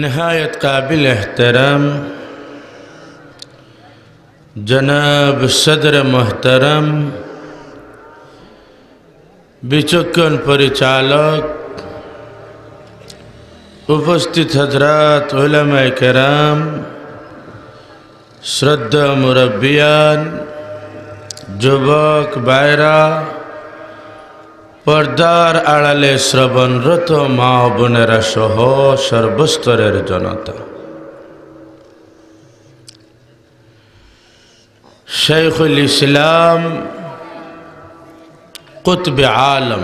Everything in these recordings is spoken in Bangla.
नहायत काबिल एहतरम जनाब सदर मोहतरम विचक्षण परिचालक उपस्थित हजरात कराम श्रद्धा मुरबियान जुबक बायरा পর্দার আড়ালে শ্রবণরত মা বোনেরা সহ সর্বস্তরের জনতা শেখুল ইসলাম কুতবে আলম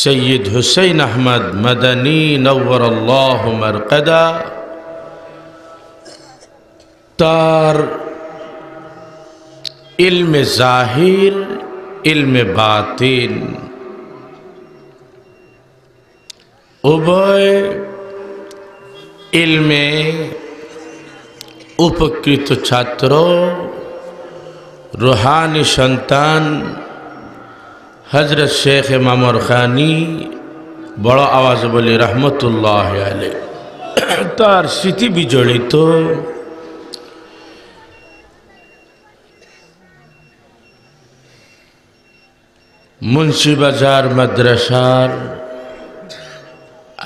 সৈয়দ হুসেন আহমদ মদনী নবরল্লাহ মরকদা তার ইলমে জাহির ইলমে বাতিন উভয় ইলমে উপকৃত ছাত্র রুহানি সন্তান হজরত শেখ মামর খানি বড় আওয়াজ বলি রহমতুল্লাহ আলী তার স্মৃতি বিজড়িত মুন্সিবাজার মাদ্রাসার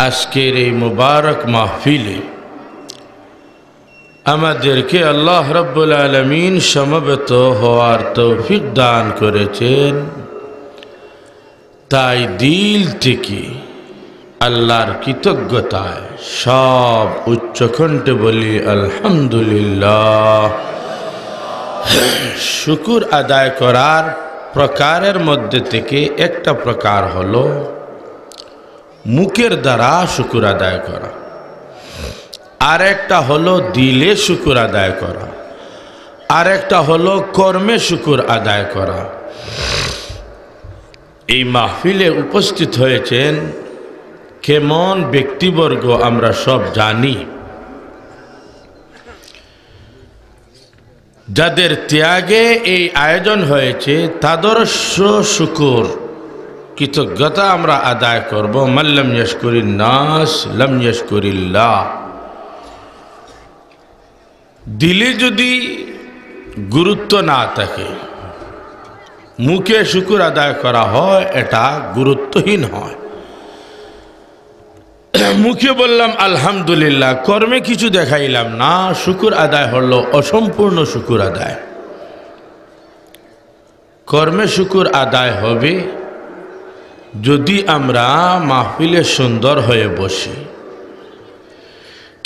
আজকের এই মুবারক মাহফিলে আমাদেরকে আল্লাহ রব্বুল আলমিন সমবেত হওয়ার তৌফিক দান করেছেন তাই দিল থেকে আল্লাহর কৃতজ্ঞতায় সব উচ্চকণ্ঠে বলি আলহামদুলিল্লাহ শুকুর আদায় করার প্রকারের মধ্যে থেকে একটা প্রকার হলো মুখের দ্বারা শুকুর আদায় করা আর একটা হলো দিলে শুকুর আদায় করা আর একটা হলো কর্মে শুকুর আদায় করা এই মাহফিলে উপস্থিত হয়েছেন কেমন ব্যক্তিবর্গ আমরা সব জানি যাদের ত্যাগে এই আয়োজন হয়েছে তাদের শুকুর কৃতজ্ঞতা আমরা আদায় করব মাল্লাম ইয়াসকুরিন নাস লম ইয়াসকুরিল্লাহ দিলে যদি গুরুত্ব না থাকে মুখে শুকুর আদায় করা হয় এটা গুরুত্বহীন হয় মুখে বললাম আলহামদুলিল্লাহ কর্মে কিছু দেখাইলাম না শুকুর আদায় হলো অসম্পূর্ণ শুকুর আদায় কর্মে শুকুর আদায় হবে যদি আমরা মাহফিলে সুন্দর হয়ে বসি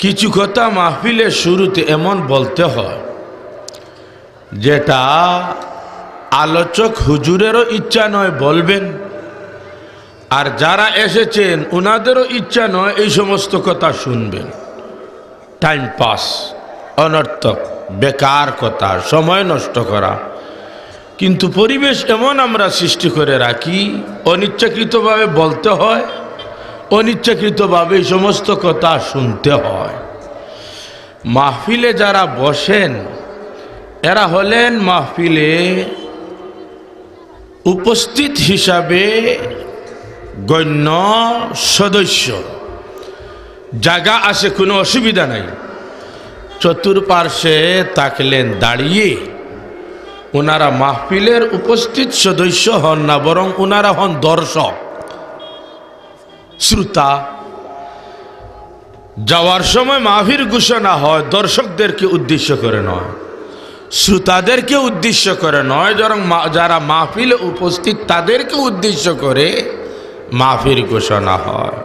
কিছু কথা মাহফিলের শুরুতে এমন বলতে হয় যেটা আলোচক হুজুরেরও ইচ্ছা নয় বলবেন আর যারা এসেছেন ওনাদেরও ইচ্ছা নয় এই সমস্ত কথা শুনবেন টাইম পাস অনর্থক বেকার কথা সময় নষ্ট করা কিন্তু পরিবেশ এমন আমরা সৃষ্টি করে রাখি অনিচ্ছাকৃতভাবে বলতে হয় অনিচ্ছাকৃতভাবে এই সমস্ত কথা শুনতে হয় মাহফিলে যারা বসেন এরা হলেন মাহফিলে উপস্থিত হিসাবে গণ্য সদস্য জায়গা আসে কোনো অসুবিধা নাই চতুর্পার্শ্বে তাকলেন দাঁড়িয়ে ওনারা মাহফিলের উপস্থিত সদস্য হন না বরং ওনারা হন দর্শক শ্রোতা যাওয়ার সময় মাহির ঘোষণা হয় দর্শকদেরকে উদ্দেশ্য করে নয় শ্রোতাদেরকে উদ্দেশ্য করে নয় যারা মাহফিলে উপস্থিত তাদেরকে উদ্দেশ্য করে মাহফির ঘোষণা হয়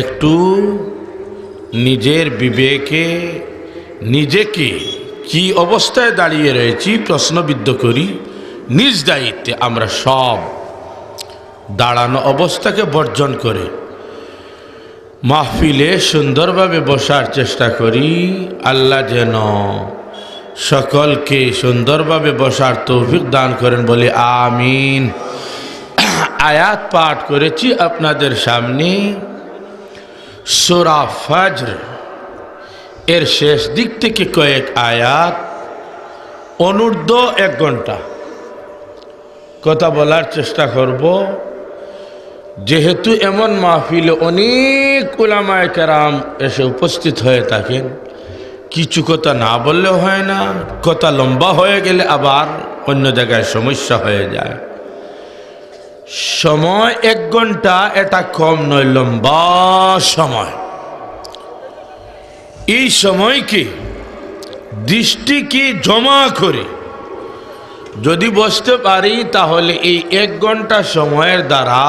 একটু নিজের বিবেকে নিজেকে কি অবস্থায় দাঁড়িয়ে রয়েছি প্রশ্নবিদ্ধ করি নিজ দায়িত্বে আমরা সব দাঁড়ানো অবস্থাকে বর্জন করে মাহফিলে সুন্দরভাবে বসার চেষ্টা করি আল্লাহ যেন সকলকে সুন্দরভাবে বসার তৌফিক দান করেন বলে আমিন আয়াত পাঠ করেছি আপনাদের সামনে সোরা ফজর এর শেষ দিক থেকে কয়েক আয়াত অনূর্ধ্ব এক ঘন্টা কথা বলার চেষ্টা করব যেহেতু এমন মাহফিলে অনেক ওলামায় কেরাম এসে উপস্থিত হয়ে থাকেন কিছু কথা না বললে হয় না কথা লম্বা হয়ে গেলে আবার অন্য জায়গায় সমস্যা হয়ে যায় সময় এক ঘন্টা এটা কম নয় লম্বা সময় এই সময়কে দৃষ্টিকে জমা করে যদি বসতে পারি তাহলে এই এক ঘন্টা সময়ের দ্বারা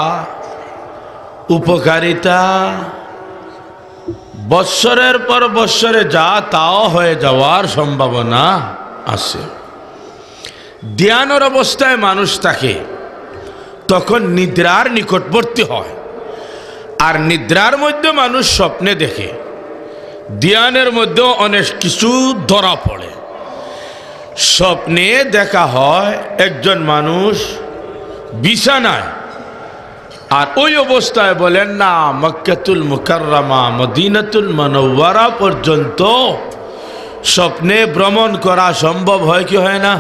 উপকারিতা বৎসরের পর বৎসরে যা তাও হয়ে যাওয়ার সম্ভাবনা আছে ধ্যানর অবস্থায় মানুষ থাকে তখন নিদ্রার নিকটবর্তী হয় আর নিদ্রার মধ্যে মানুষ স্বপ্নে দেখে দিয়ানের মধ্যে অনেক কিছু ধরা পড়ে স্বপ্নে দেখা হয় একজন মানুষ বিছানায় আর ওই অবস্থায় বলেন না মক্কাতুল মুকাররামা মদিনাতুল মনোয়ারা পর্যন্ত স্বপ্নে ভ্রমণ করা সম্ভব হয় কি হয় না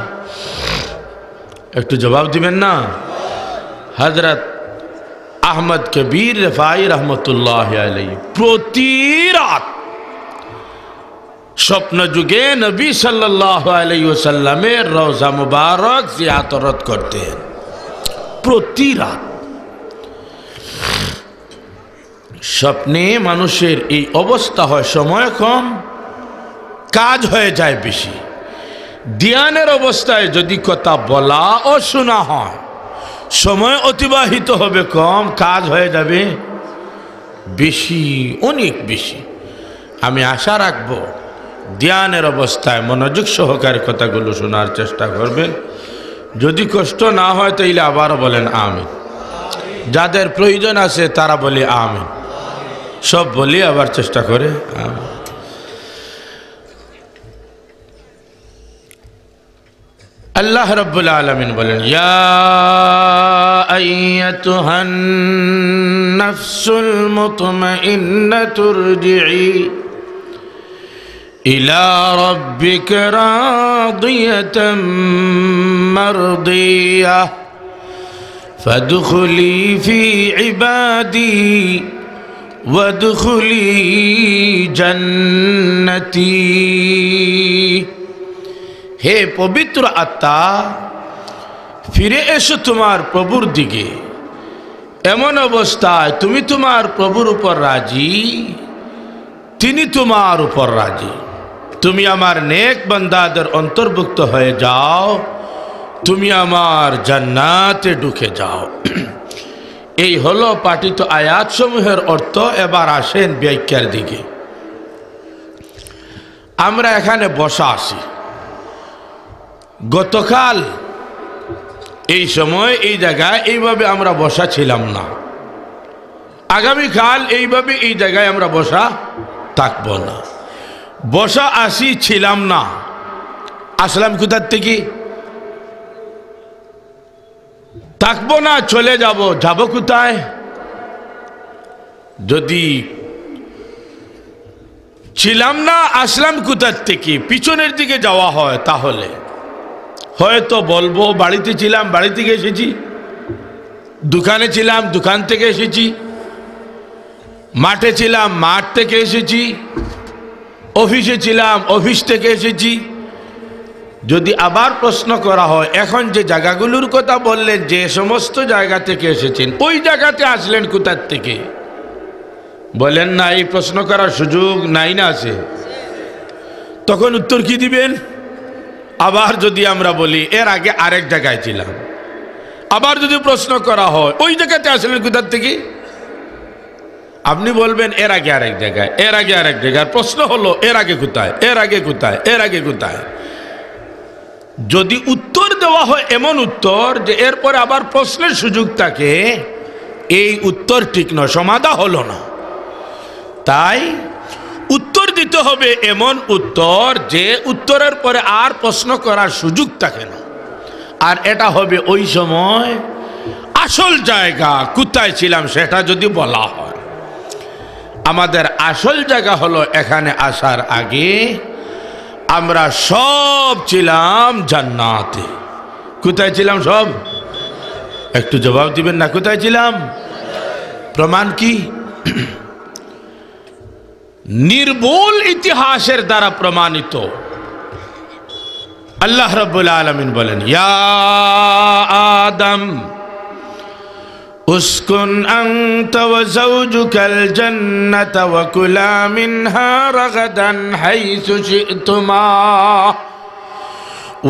একটু জবাব দিবেন না হজরত আহমদ কবির রেফাই রহমতুল্লাহ আলাই প্রতি রাত স্বপ্ন যুগে নবী সাল্লাহ রোজা রওজা মুবারক জিয়াতরত করতেন প্রতি রাত স্বপ্নে মানুষের এই অবস্থা হয় সময় কম কাজ হয়ে যায় বেশি দিয়ানের অবস্থায় যদি কথা বলা ও শোনা হয় সময় অতিবাহিত হবে কম কাজ হয়ে যাবে বেশি অনেক বেশি আমি আশা রাখবো ধ্যানের অবস্থায় মনোযোগ সহকারে কথাগুলো শোনার চেষ্টা করবেন যদি কষ্ট না হয় তাইলে আবারও বলেন আমি যাদের প্রয়োজন আছে তারা বলে আমি সব বলি আবার চেষ্টা করে আমি الله رب العالمين بلن يا أيتها النفس المطمئنة ترجعي إلى ربك راضية مرضية فادخلي في عبادي وادخلي جنتي হে পবিত্র আত্মা ফিরে এসো তোমার প্রভুর দিকে এমন অবস্থায় তুমি তোমার প্রভুর উপর রাজি তিনি তোমার উপর রাজি তুমি আমার নেক বন্দাদের অন্তর্ভুক্ত হয়ে যাও তুমি আমার জান্নাতে ঢুকে যাও এই হলো পাঠিত আয়াতসমূহের অর্থ এবার আসেন ব্যাখ্যার দিকে আমরা এখানে বসা আসি গতকাল এই সময় এই জায়গায় এইভাবে আমরা বসা ছিলাম না আগামীকাল এইভাবে এই জায়গায় আমরা বসা থাকব না বসা আসি ছিলাম না আসলাম কোথার থেকে থাকবো না চলে যাব যাব কোথায় যদি ছিলাম না আসলাম কোথার থেকে পিছনের দিকে যাওয়া হয় তাহলে হয়তো বলবো বাড়িতে ছিলাম বাড়ি থেকে এসেছি দোকানে ছিলাম দোকান থেকে এসেছি মাঠে ছিলাম মাঠ থেকে এসেছি অফিসে ছিলাম অফিস থেকে এসেছি যদি আবার প্রশ্ন করা হয় এখন যে জায়গাগুলোর কথা বললেন যে সমস্ত জায়গা থেকে এসেছেন ওই জায়গাতে আসলেন কোথার থেকে বলেন না এই প্রশ্ন করার সুযোগ নাই না আছে তখন উত্তর কি দিবেন আবার যদি আমরা বলি এর আগে আরেক জায়গায় ছিলাম আবার যদি প্রশ্ন করা হয় ওই জায়গাতে আসলেন কোথার থেকে আপনি বলবেন এর আগে আরেক জায়গায় এর আগে আরেক জায়গায় প্রশ্ন হলো এর আগে কোথায় এর আগে কোথায় এর আগে কোথায় যদি উত্তর দেওয়া হয় এমন উত্তর যে এরপরে আবার প্রশ্নের সুযোগ থাকে এই উত্তর ঠিক নয় সমাধা হলো না তাই দিতে হবে এমন উত্তর যে উত্তরের পরে আর প্রশ্ন করার সুযোগ থাকে না আর এটা হবে ওই সময় আসল জায়গা কোথায় ছিলাম সেটা যদি বলা হয় আমাদের আসল জায়গা হলো এখানে আসার আগে আমরা সব ছিলাম জান্নাতে কোথায় ছিলাম সব একটু জবাব দিবেন না কোথায় ছিলাম প্রমাণ কি নির্ভুল ইতিহাসের দ্বারা প্রমাণিত আল্লাহ রব্বুল আলমিন বলেন আদম اسكن أنت وزوجك الجنة وكلا منها رغدا حيث شئتما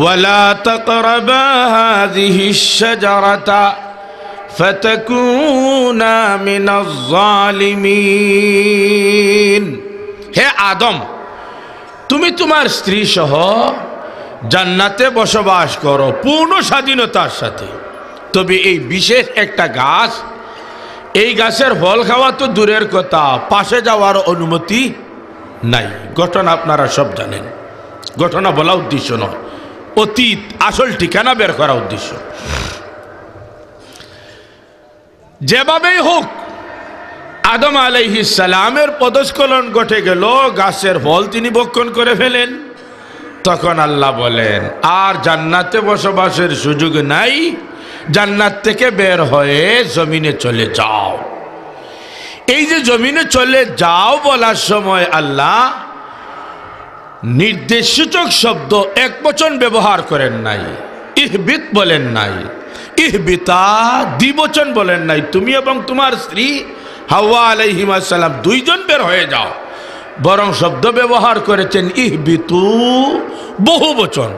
ولا تقربا هذه الشجرة فتكونا من الظالمين হে আদম তুমি তোমার স্ত্রী সহ জান্নাতে বসবাস করো পূর্ণ স্বাধীনতার সাথে তবে এই বিশেষ একটা গাছ এই গাছের ফল খাওয়া তো দূরের কথা পাশে যাওয়ার অনুমতি নাই ঘটনা আপনারা সব জানেন ঘটনা বলা উদ্দেশ্য নয় অতীত আসল ঠিকানা বের করা উদ্দেশ্য যেভাবেই হোক আদম আলাইহি সালামের পদস্খলন ঘটে গেল গাছের ফল তিনি বক্ষণ করে ফেলেন তখন আল্লাহ বলেন আর জান্নাতে বসবাসের সুযোগ নাই জান্নাত থেকে বের হয়ে জমিনে চলে যাও এই যে জমিনে চলে যাও বলার সময় আল্লাহ নির্দেশসূচক শব্দ এক বচন ব্যবহার করেন নাই ইহবিত বলেন নাই ইহবিতা দ্বিবচন বলেন নাই তুমি এবং তোমার স্ত্রী হাওয়া আলাইহিমাসাল্লাম দুইজন বের হয়ে যাও বরং শব্দ ব্যবহার করেছেন ইহ বিতু বহু বচন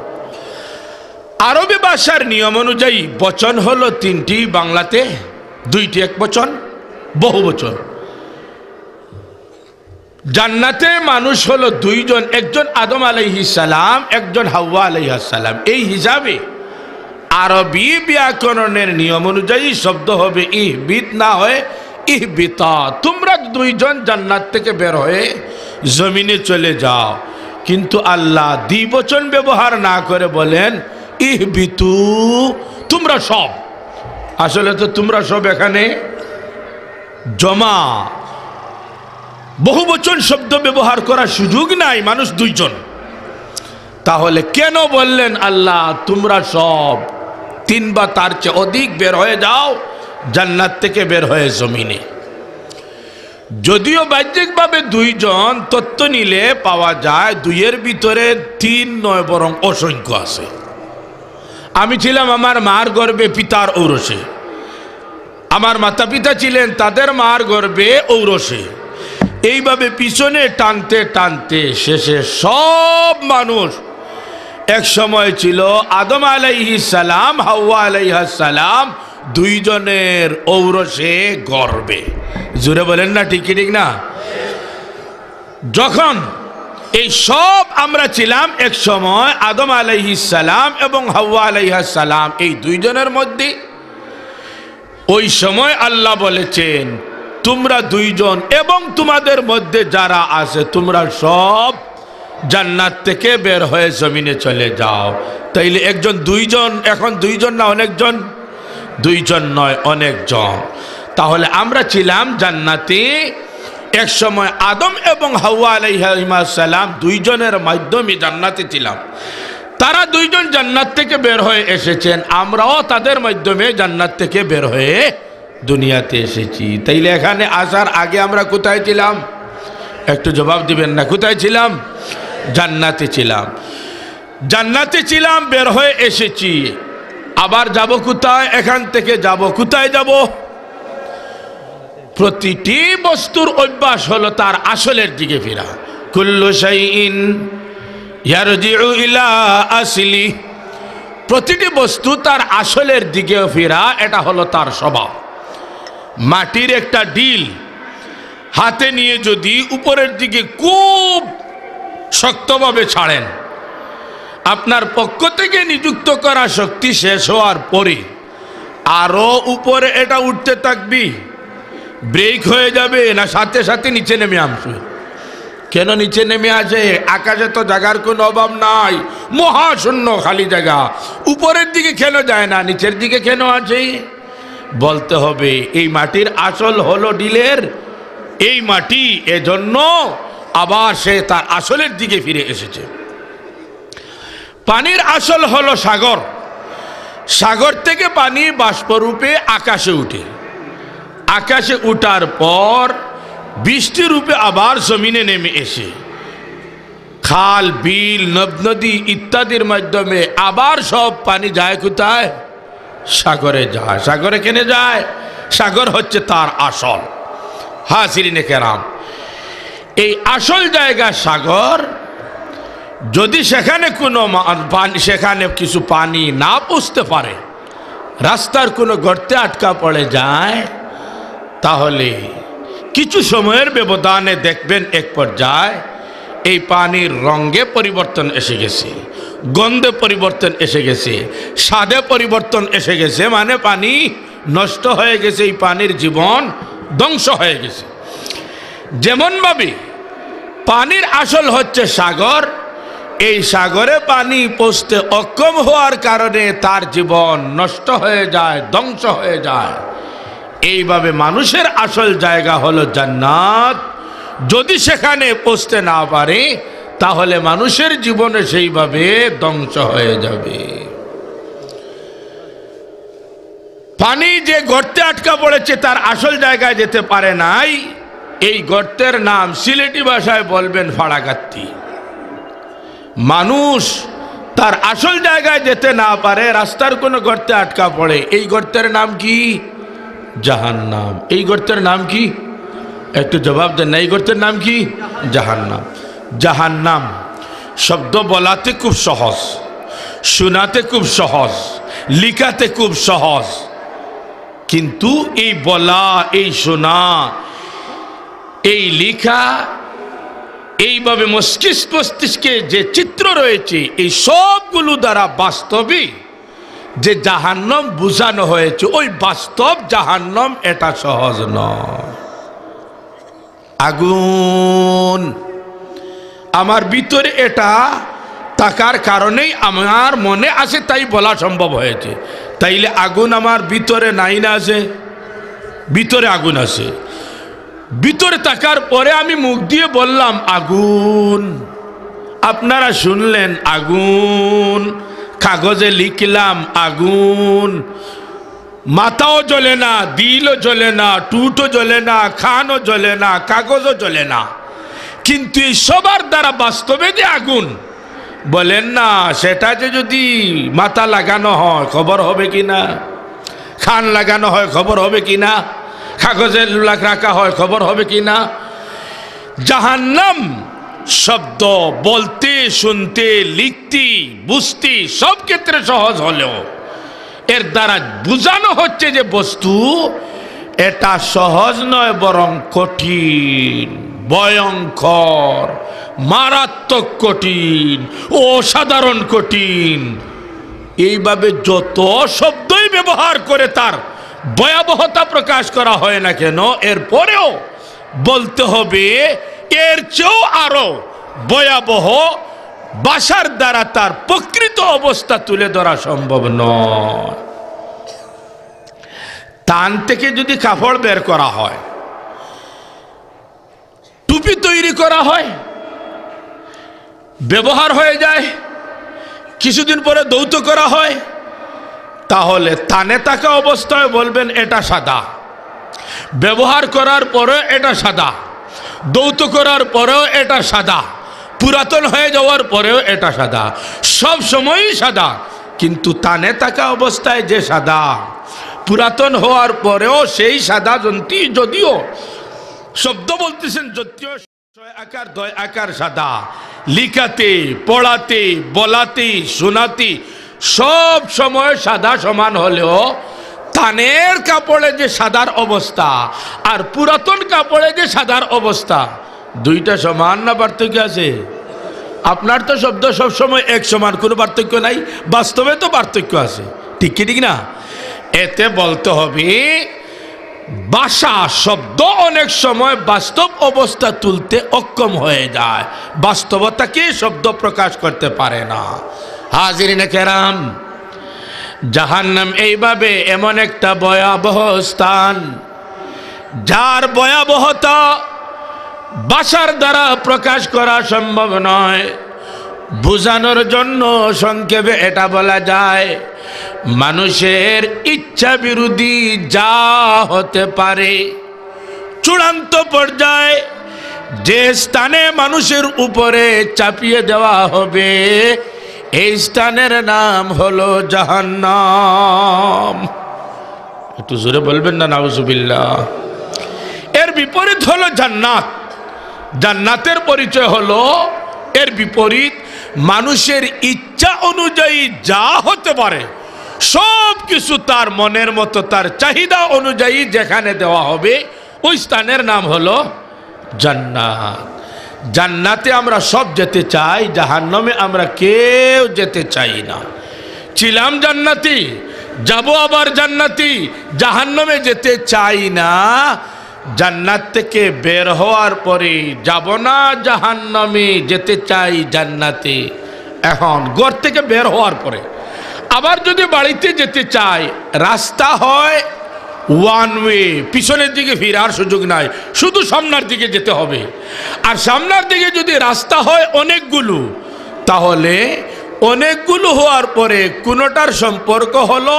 আরবি ভাষার নিয়ম অনুযায়ী বচন হলো তিনটি বাংলাতে দুইটি এক বচন বহু বচন জান্নাতে মানুষ হলো দুইজন একজন আদম সালাম একজন হাওয়া সালাম এই হিসাবে আরবি ব্যাকরণের নিয়ম অনুযায়ী শব্দ হবে ইহ বিত না হয় ইহবিতা তোমরা দুইজন জান্নাত থেকে বের হয়ে জমিনে চলে যাও কিন্তু আল্লাহ দ্বিবচন ব্যবহার না করে বলেন ইহবিতু তোমরা সব আসলে তো তোমরা সব এখানে জমা বহুবচন শব্দ ব্যবহার করার সুযোগ নাই মানুষ দুইজন তাহলে কেন বললেন আল্লাহ তোমরা সব তিন বা তার চেয়ে অধিক বের হয়ে যাও জান্নাত থেকে বের হয়ে জমিনে যদিও বাহ্যিকভাবে দুইজন তত্ত্ব নিলে পাওয়া যায় দুইয়ের ভিতরে তিন নয় বরং অসংখ্য আছে আমি ছিলাম আমার মার গর্বে পিতার ঔরসে আমার মাতা পিতা ছিলেন তাদের মার গর্বে ঔরসে এইভাবে পিছনে টানতে টানতে শেষে সব মানুষ এক সময় ছিল আদম আলাইহিস সালাম হাওয়া আলাইহাস সালাম দুইজনের ঔরসে গর্বে জুড়ে বলেন না ঠিক ঠিক না যখন এই সব আমরা ছিলাম এক সময় আদম সালাম এবং হাওয়া আলাইহাসালাম এই দুইজনের মধ্যে ওই সময় আল্লাহ বলেছেন তোমরা দুইজন এবং তোমাদের মধ্যে যারা আছে তোমরা সব জান্নাত থেকে বের হয়ে জমিনে চলে যাও তাইলে একজন দুইজন এখন দুইজন না অনেকজন দুইজন নয় অনেকজন তাহলে আমরা ছিলাম জান্নাতে এক সময় আদম এবং হাওয়া সালাম দুইজনের মাধ্যমে জান্নাতে ছিলাম তারা দুইজন জান্নাত থেকে বের হয়ে এসেছেন আমরাও তাদের মাধ্যমে জান্নাত থেকে বের হয়ে দুনিয়াতে এসেছি তাইলে এখানে আসার আগে আমরা কোথায় ছিলাম একটু জবাব দিবেন না কোথায় ছিলাম জান্নাতে ছিলাম জান্নাতে ছিলাম বের হয়ে এসেছি আবার যাব কোথায় এখান থেকে যাব কোথায় যাব প্রতিটি বস্তুর অভ্যাস হলো তার আসলের দিকে ফেরা কুল্লু সাইন ইলা আসলি প্রতিটি বস্তু তার আসলের দিকে ফেরা এটা হলো তার স্বভাব মাটির একটা ডিল হাতে নিয়ে যদি উপরের দিকে খুব শক্তভাবে ছাড়েন আপনার পক্ষ থেকে নিযুক্ত করা শক্তি শেষ হওয়ার পরে আরও উপরে এটা উঠতে থাকবি ব্রেক হয়ে যাবে না সাথে সাথে নিচে নেমে আসবে কেন নিচে নেমে আসে আকাশে তো জাগার কোনো অভাব নাই মহাশূন্য খালি জায়গা উপরের দিকে কেন যায় না নিচের দিকে কেন আছে বলতে হবে এই মাটির আসল হলো ডিলের এই মাটি এজন্য আবার সে তার আসলের দিকে ফিরে এসেছে পানির আসল হলো সাগর সাগর থেকে পানি বাষ্পরূপে আকাশে উঠে আকাশে উঠার পর বৃষ্টি রূপে আবার জমিনে নেমে এসে খাল বিল নদ নদী ইত্যাদির মাধ্যমে আবার সব পানি যায় কোথায় সাগরে যায় সাগরে কেনে যায় সাগর হচ্ছে তার আসল হাসিরিনে কেরাম এই আসল জায়গা সাগর যদি সেখানে কোনো সেখানে কিছু পানি না পুষতে পারে রাস্তার কোনো গর্তে আটকা পড়ে যায় তাহলে কিছু সময়ের ব্যবধানে দেখবেন এক পর্যায়ে এই পানির রঙে পরিবর্তন এসে গেছে গন্ধে পরিবর্তন এসে গেছে স্বাদে পরিবর্তন এসে গেছে মানে পানি নষ্ট হয়ে গেছে এই পানির জীবন ধ্বংস হয়ে গেছে যেমনভাবে পানির আসল হচ্ছে সাগর এই সাগরে পানি পৌঁছতে অক্ষম হওয়ার কারণে তার জীবন নষ্ট হয়ে যায় ধ্বংস হয়ে যায় এইভাবে মানুষের আসল জায়গা হলো জান্নাত যদি সেখানে পৌঁছতে না পারে তাহলে মানুষের জীবনে সেইভাবে ধ্বংস হয়ে যাবে পানি যে গর্তে আটকা পড়েছে তার আসল জায়গায় যেতে পারে নাই এই গর্তের নাম সিলেটি ভাষায় বলবেন ফাড়াগাত্তি মানুষ তার আসল জায়গায় যেতে না পারে রাস্তার কোনো গর্তে আটকা পড়ে এই গর্তের নাম কি নাম এই গর্তের নাম কি একটু জবাব দেন এই গর্তের নাম কি নাম জাহান নাম শব্দ বলাতে খুব সহজ শোনাতে খুব সহজ লিখাতে খুব সহজ কিন্তু এই বলা এই শোনা এই লিখা এইভাবে মস্তিষ্ক মস্তিষ্কে যে চিত্র রয়েছে এই সবগুলো দ্বারা বাস্তবই যে জাহান্নম বুঝানো হয়েছে ওই বাস্তব জাহান্নম এটা সহজ নয় আগুন আমার ভিতরে এটা থাকার কারণেই আমার মনে আছে তাই বলা সম্ভব হয়েছে তাইলে আগুন আমার ভিতরে নাই না আছে ভিতরে আগুন আছে ভিতরে তাকার পরে আমি মুখ দিয়ে বললাম আগুন আপনারা শুনলেন আগুন কাগজে লিখলাম আগুন মাথাও জ্বলে না দিলও জ্বলে না টুটও জ্বলে না খানও জ্বলে না কাগজও জ্বলে না কিন্তু এই সবার দ্বারা বাস্তবে যে আগুন বলেন না সেটা যে যদি মাথা লাগানো হয় খবর হবে কি না খান লাগানো হয় খবর হবে কি না কাগজে রাখা হয় খবর হবে কি না জাহান্নাম শব্দ বলতে শুনতে লিখতে বুঝতে সব ক্ষেত্রে সহজ হলেও এর দ্বারা বুঝানো হচ্ছে যে বস্তু এটা সহজ নয় বরং কঠিন ভয়ঙ্কর মারাত্মক কঠিন অসাধারণ কঠিন এইভাবে যত শব্দই ব্যবহার করে তার ভয়াবহতা প্রকাশ করা হয় না কেন এরপরেও বলতে হবে এর চেয়েও আরও ভয়াবহ বাসার দ্বারা তার প্রকৃত অবস্থা তুলে ধরা সম্ভব নয় তান থেকে যদি কাপড় বের করা হয় টুপি তৈরি করা হয় ব্যবহার হয়ে যায় কিছুদিন পরে দৌত করা হয় তাহলে তানে তাকে অবস্থায় বলবেন এটা সাদা ব্যবহার করার পরে এটা সাদা দৌত করার পরেও এটা সাদা পুরাতন হয়ে যাওয়ার পরেও এটা সাদা সব সময়ই সাদা কিন্তু তানে থাকা অবস্থায় যে সাদা পুরাতন হওয়ার পরেও সেই সাদা জন্তি যদিও শব্দ বলতেছেন যদিও আকার দয় আকার সাদা লিখাতে পড়াতে বলাতে শোনাতে সব সময় সাদা সমান হলেও তানের কাপড়ে যে সাদার অবস্থা আর পুরাতন কাপড়ে যে সাদার অবস্থা দুইটা সমান না পার্থক্য আছে আপনার তো শব্দ সবসময় এক সমান কোনো পার্থক্য নাই বাস্তবে তো পার্থক্য আছে ঠিক কি ঠিক না এতে বলতে হবে বাসা শব্দ অনেক সময় বাস্তব অবস্থা তুলতে অক্ষম হয়ে যায় বাস্তবতাকে শব্দ প্রকাশ করতে পারে না হাজিরিনে কেরাম জাহান্নাম এইভাবে এমন একটা ভয়াবহ স্থান যার ভয়াবহতা বাসার দ্বারা প্রকাশ করা সম্ভব নয় বোঝানোর জন্য সংক্ষেপে এটা বলা যায় মানুষের ইচ্ছা বিরোধী যা হতে পারে চূড়ান্ত পর্যায়ে যে স্থানে মানুষের উপরে চাপিয়ে দেওয়া হবে এই স্থানের নাম হলো জাহান্নাম একটু জোরে বলবেন না নাউজুবিল্লা এর বিপরীত হলো জান্নাত জান্নাতের পরিচয় হলো এর বিপরীত মানুষের ইচ্ছা অনুযায়ী যা হতে পারে সব কিছু তার মনের মতো তার চাহিদা অনুযায়ী যেখানে দেওয়া হবে ওই স্থানের নাম হলো জান্নাত জান্নাতে আমরা সব যেতে চাই জাহান্নামে আমরা কেউ যেতে চাই না ছিলাম জান্নাতি যাব আবার জান্নাতি জাহান্নামে যেতে চাই না জান্নাত থেকে বের হওয়ার পরে যাব না জাহান্নামে যেতে চাই জান্নাতে এখন ঘর থেকে বের হওয়ার পরে আবার যদি বাড়িতে যেতে চাই রাস্তা হয় ওয়ান ওয়ে পিছনের দিকে ফেরার সুযোগ নাই শুধু সামনার দিকে যেতে হবে আর সামনার দিকে যদি রাস্তা হয় অনেকগুলো তাহলে অনেকগুলো হওয়ার পরে কোনোটার সম্পর্ক হলো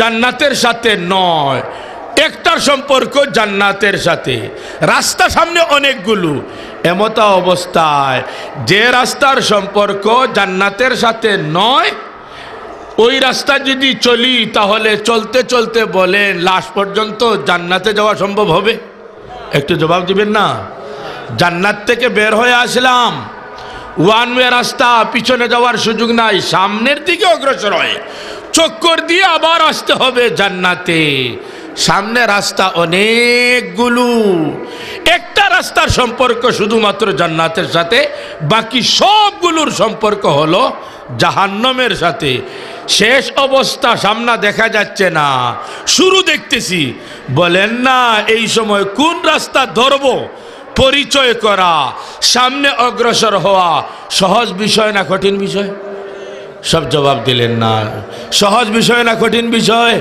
জান্নাতের সাথে নয় একটার সম্পর্ক জান্নাতের সাথে রাস্তা সামনে অনেকগুলো এমতা অবস্থায় যে রাস্তার সম্পর্ক জান্নাতের সাথে নয় ওই রাস্তা যদি চলি তাহলে চলতে চলতে বলেন লাশ পর্যন্ত জান্নাতে যাওয়া সম্ভব হবে একটু জবাব দিবেন না জান্নাত থেকে বের হয়ে আসলাম ওয়ান ওয়ে রাস্তা পিছনে যাওয়ার সুযোগ নাই সামনের দিকে অগ্রসর হয় চক্কর দিয়ে আবার আসতে হবে জান্নাতে সামনে রাস্তা অনেকগুলো একটা রাস্তার সম্পর্ক শুধুমাত্র জান্নাতের সাথে বাকি সবগুলোর সম্পর্ক হলো জাহান্নমের সাথে শেষ অবস্থা সামনা দেখা যাচ্ছে না শুরু দেখতেছি বলেন না এই সময় কোন রাস্তা ধরব পরিচয় করা সামনে অগ্রসর হওয়া সহজ বিষয় না কঠিন বিষয় সব জবাব দিলেন না সহজ বিষয় না কঠিন বিষয়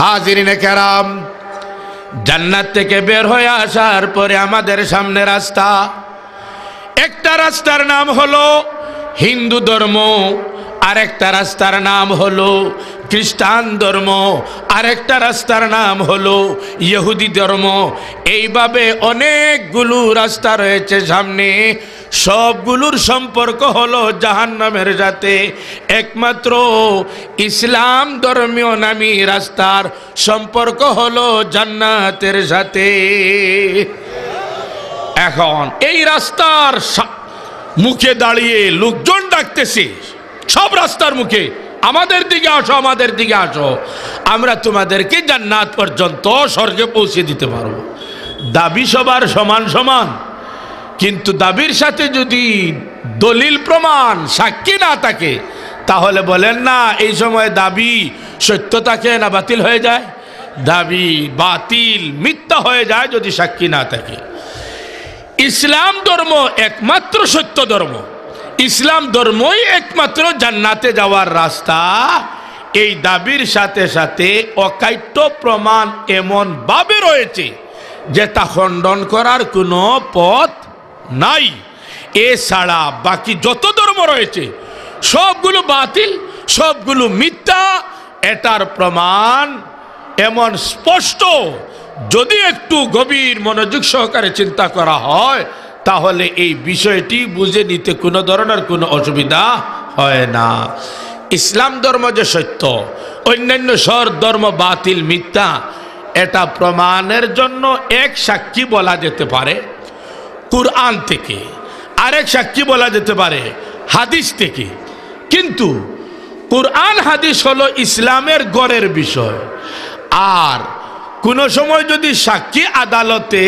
হাজিরিনে কেরাম জান্নাত থেকে বের হয়ে আসার পরে আমাদের সামনে রাস্তা একটা রাস্তার নাম হলো হিন্দু ধর্ম আরেকটা রাস্তার নাম হলো খ্রিস্টান ধর্ম আরেকটা রাস্তার নাম হলো ইহুদি ধর্ম এইভাবে অনেকগুলো রাস্তা রয়েছে সামনে সবগুলোর সম্পর্ক হলো জাহান্নামের সাথে একমাত্র ইসলাম ধর্মীয় নামী রাস্তার সম্পর্ক হলো জান্নাতের সাথে এখন এই রাস্তার মুখে দাঁড়িয়ে লোকজন ডাকতেছে সব রাস্তার মুখে আমাদের দিকে আসো আমাদের দিকে আসো আমরা তোমাদেরকে জান্নাত পর্যন্ত স্বর্গে পৌঁছে দিতে পারবো দাবি সবার সমান সমান কিন্তু দাবির সাথে যদি দলিল প্রমাণ সাক্ষী না থাকে তাহলে বলেন না এই সময় দাবি সত্য থাকে না বাতিল হয়ে যায় দাবি বাতিল মিথ্যা হয়ে যায় যদি সাক্ষী না থাকে ইসলাম ধর্ম একমাত্র সত্য ধর্ম ইসলাম ধর্মই একমাত্র জান্নাতে যাওয়ার রাস্তা এই দাবির সাথে সাথে অকাট্য প্রমাণ এমনভাবে রয়েছে যে তা খণ্ডন করার কোনো পথ নাই এছাড়া বাকি যত ধর্ম রয়েছে সবগুলো বাতিল সবগুলো মিথ্যা এটার প্রমাণ এমন স্পষ্ট যদি একটু গভীর মনোযোগ সহকারে চিন্তা করা হয় তাহলে এই বিষয়টি বুঝে নিতে কোনো ধরনের কোনো অসুবিধা হয় না ইসলাম ধর্ম যে সত্য অন্যান্য সর ধর্ম বাতিল মিথ্যা এটা প্রমাণের জন্য এক সাক্ষী বলা যেতে পারে কোরআন থেকে আরেক সাক্ষী বলা যেতে পারে হাদিস থেকে কিন্তু কোরআন হাদিস হলো ইসলামের গড়ের বিষয় আর কোনো সময় যদি সাক্ষী আদালতে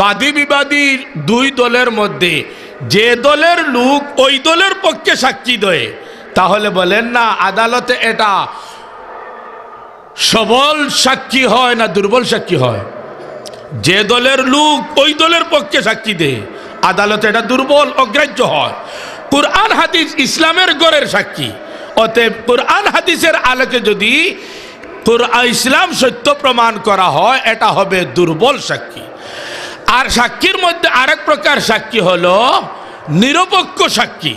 বাদী বিবাদী দুই দলের মধ্যে যে দলের লোক ওই দলের পক্ষে সাক্ষী দেয় তাহলে বলেন না আদালতে এটা সবল সাক্ষী হয় না দুর্বল সাক্ষী হয় যে দলের লোক ওই দলের পক্ষে সাক্ষী দে আদালতে এটা দুর্বল অগ্রাহ্য হয় কোরআন হাদিস ইসলামের গড়ের সাক্ষী অতএব কোরআন হাদিসের আলোকে যদি ইসলাম সত্য প্রমাণ করা হয় এটা হবে দুর্বল সাক্ষী আর সাক্ষীর মধ্যে আরেক প্রকার সাক্ষী হল নিরপেক্ষ সাক্ষী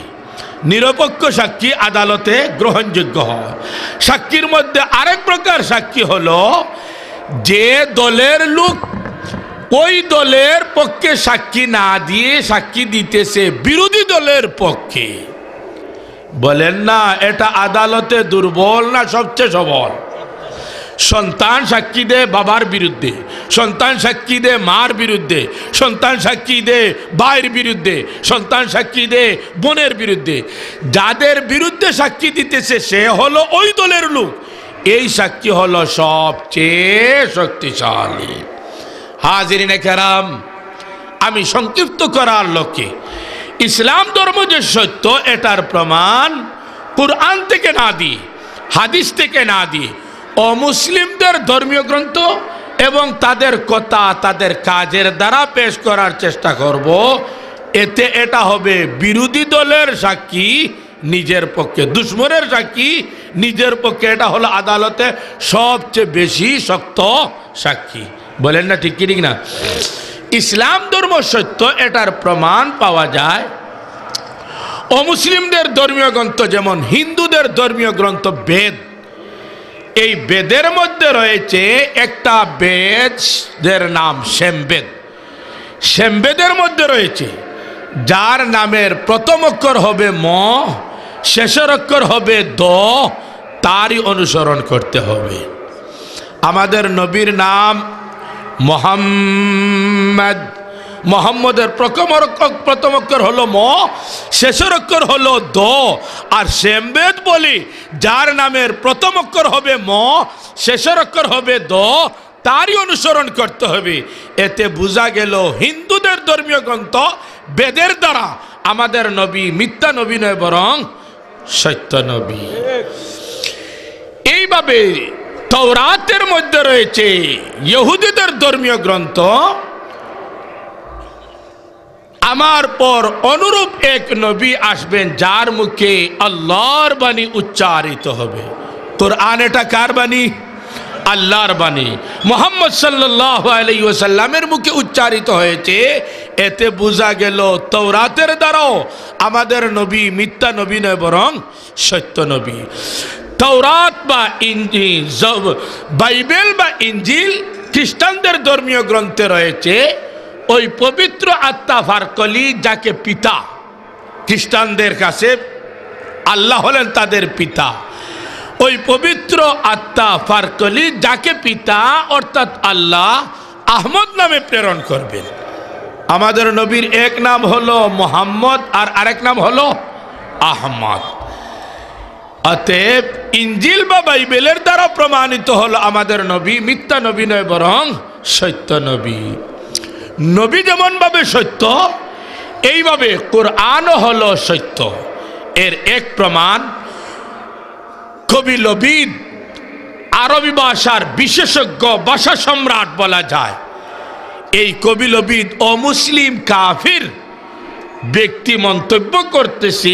নিরপেক্ষ সাক্ষী আদালতে গ্রহণযোগ্য হয় সাক্ষীর মধ্যে আরেক প্রকার সাক্ষী হল যে দলের লোক ওই দলের পক্ষে সাক্ষী না দিয়ে সাক্ষী দিতেছে বিরোধী দলের পক্ষে বলেন না এটা আদালতে দুর্বল না সবচেয়ে সবল সন্তান সাক্ষী দে বাবার বিরুদ্ধে সন্তান সাক্ষী দে মার বিরুদ্ধে সন্তান সাক্ষী দে ভাইয়ের বিরুদ্ধে সন্তান সাক্ষী দে বোনের বিরুদ্ধে যাদের বিরুদ্ধে সাক্ষী দিতেছে সে হলো ওই দলের লোক এই সাক্ষী হলো সবচেয়ে শক্তিশালী হাজিরিনে কেরাম আমি সংক্ষিপ্ত করার লক্ষ্যে ইসলাম ধর্ম যে সত্য এটার প্রমাণ কোরআন থেকে না দি হাদিস থেকে না দি অমুসলিমদের ধর্মীয় গ্রন্থ এবং তাদের কথা তাদের কাজের দ্বারা পেশ করার চেষ্টা করব এতে এটা হবে বিরোধী দলের সাক্ষী নিজের পক্ষে দুশ্মনের সাক্ষী নিজের পক্ষে এটা হলো আদালতে সবচেয়ে বেশি শক্ত সাক্ষী বলেন না ঠিক কি ঠিক না ইসলাম ধর্ম সত্য এটার প্রমাণ পাওয়া যায় অমুসলিমদের ধর্মীয় গ্রন্থ যেমন হিন্দুদের ধর্মীয় গ্রন্থ বেদ এই বেদের মধ্যে রয়েছে একটা বেদের নাম শ্যামবেদ শ্যামবেদের মধ্যে রয়েছে যার নামের প্রথম অক্ষর হবে ম শেষর অক্ষর হবে দ তারই অনুসরণ করতে হবে আমাদের নবীর নাম মোহাম্মদ মোহাম্মদের প্রথম প্রথম অক্ষর হলো ম শেষের অক্ষর হলো দ আর শ্যামবেদ বলি যার নামের প্রথম অক্ষর হবে ম শেষের অক্ষর হবে দ তারই অনুসরণ করতে হবে এতে বোঝা গেল হিন্দুদের ধর্মীয় গ্রন্থ বেদের দ্বারা আমাদের নবী মিথ্যা নবী নয় বরং সত্য নবী এইভাবে তৌরাতের মধ্যে রয়েছে ইহুদিদের ধর্মীয় গ্রন্থ আমার পর অনুরূপ এক নবী আসবেন যার মুখে আল্লাহর বাণী উচ্চারিত হবে তোর আন এটা কার বাণী আল্লাহর বাণী মোহাম্মদ সাল্লাহ মুখে উচ্চারিত হয়েছে এতে বোঝা গেল তৌরাতের দ্বারাও আমাদের নবী মিথ্যা নবী নয় বরং সত্য নবী তৌরাত বা ইঞ্জিল বাইবেল বা ইঞ্জিল খ্রিস্টানদের ধর্মীয় গ্রন্থে রয়েছে ওই পবিত্র আত্মা ফারকলি যাকে পিতা খ্রিস্টানদের কাছে আল্লাহ হলেন তাদের পিতা ওই পবিত্র আত্মা ফারকলি যাকে পিতা অর্থাৎ আল্লাহ আহমদ নামে প্রেরণ করবেন আমাদের নবীর এক নাম হলো মোহাম্মদ আর আরেক নাম হলো আহমদ অতএব ইঞ্জিল বা বাইবেলের দ্বারা প্রমাণিত হল আমাদের নবী মিথ্যা নবী নয় বরং সত্য নবী নবী যেমনভাবে সত্য এইভাবে কোরআনও হল সত্য এর এক প্রমাণ কবি লবিদ আরবি ভাষার বিশেষজ্ঞ ভাষা সম্রাট বলা যায় এই কবি লবিদ অমুসলিম কাফির ব্যক্তি মন্তব্য করতেছি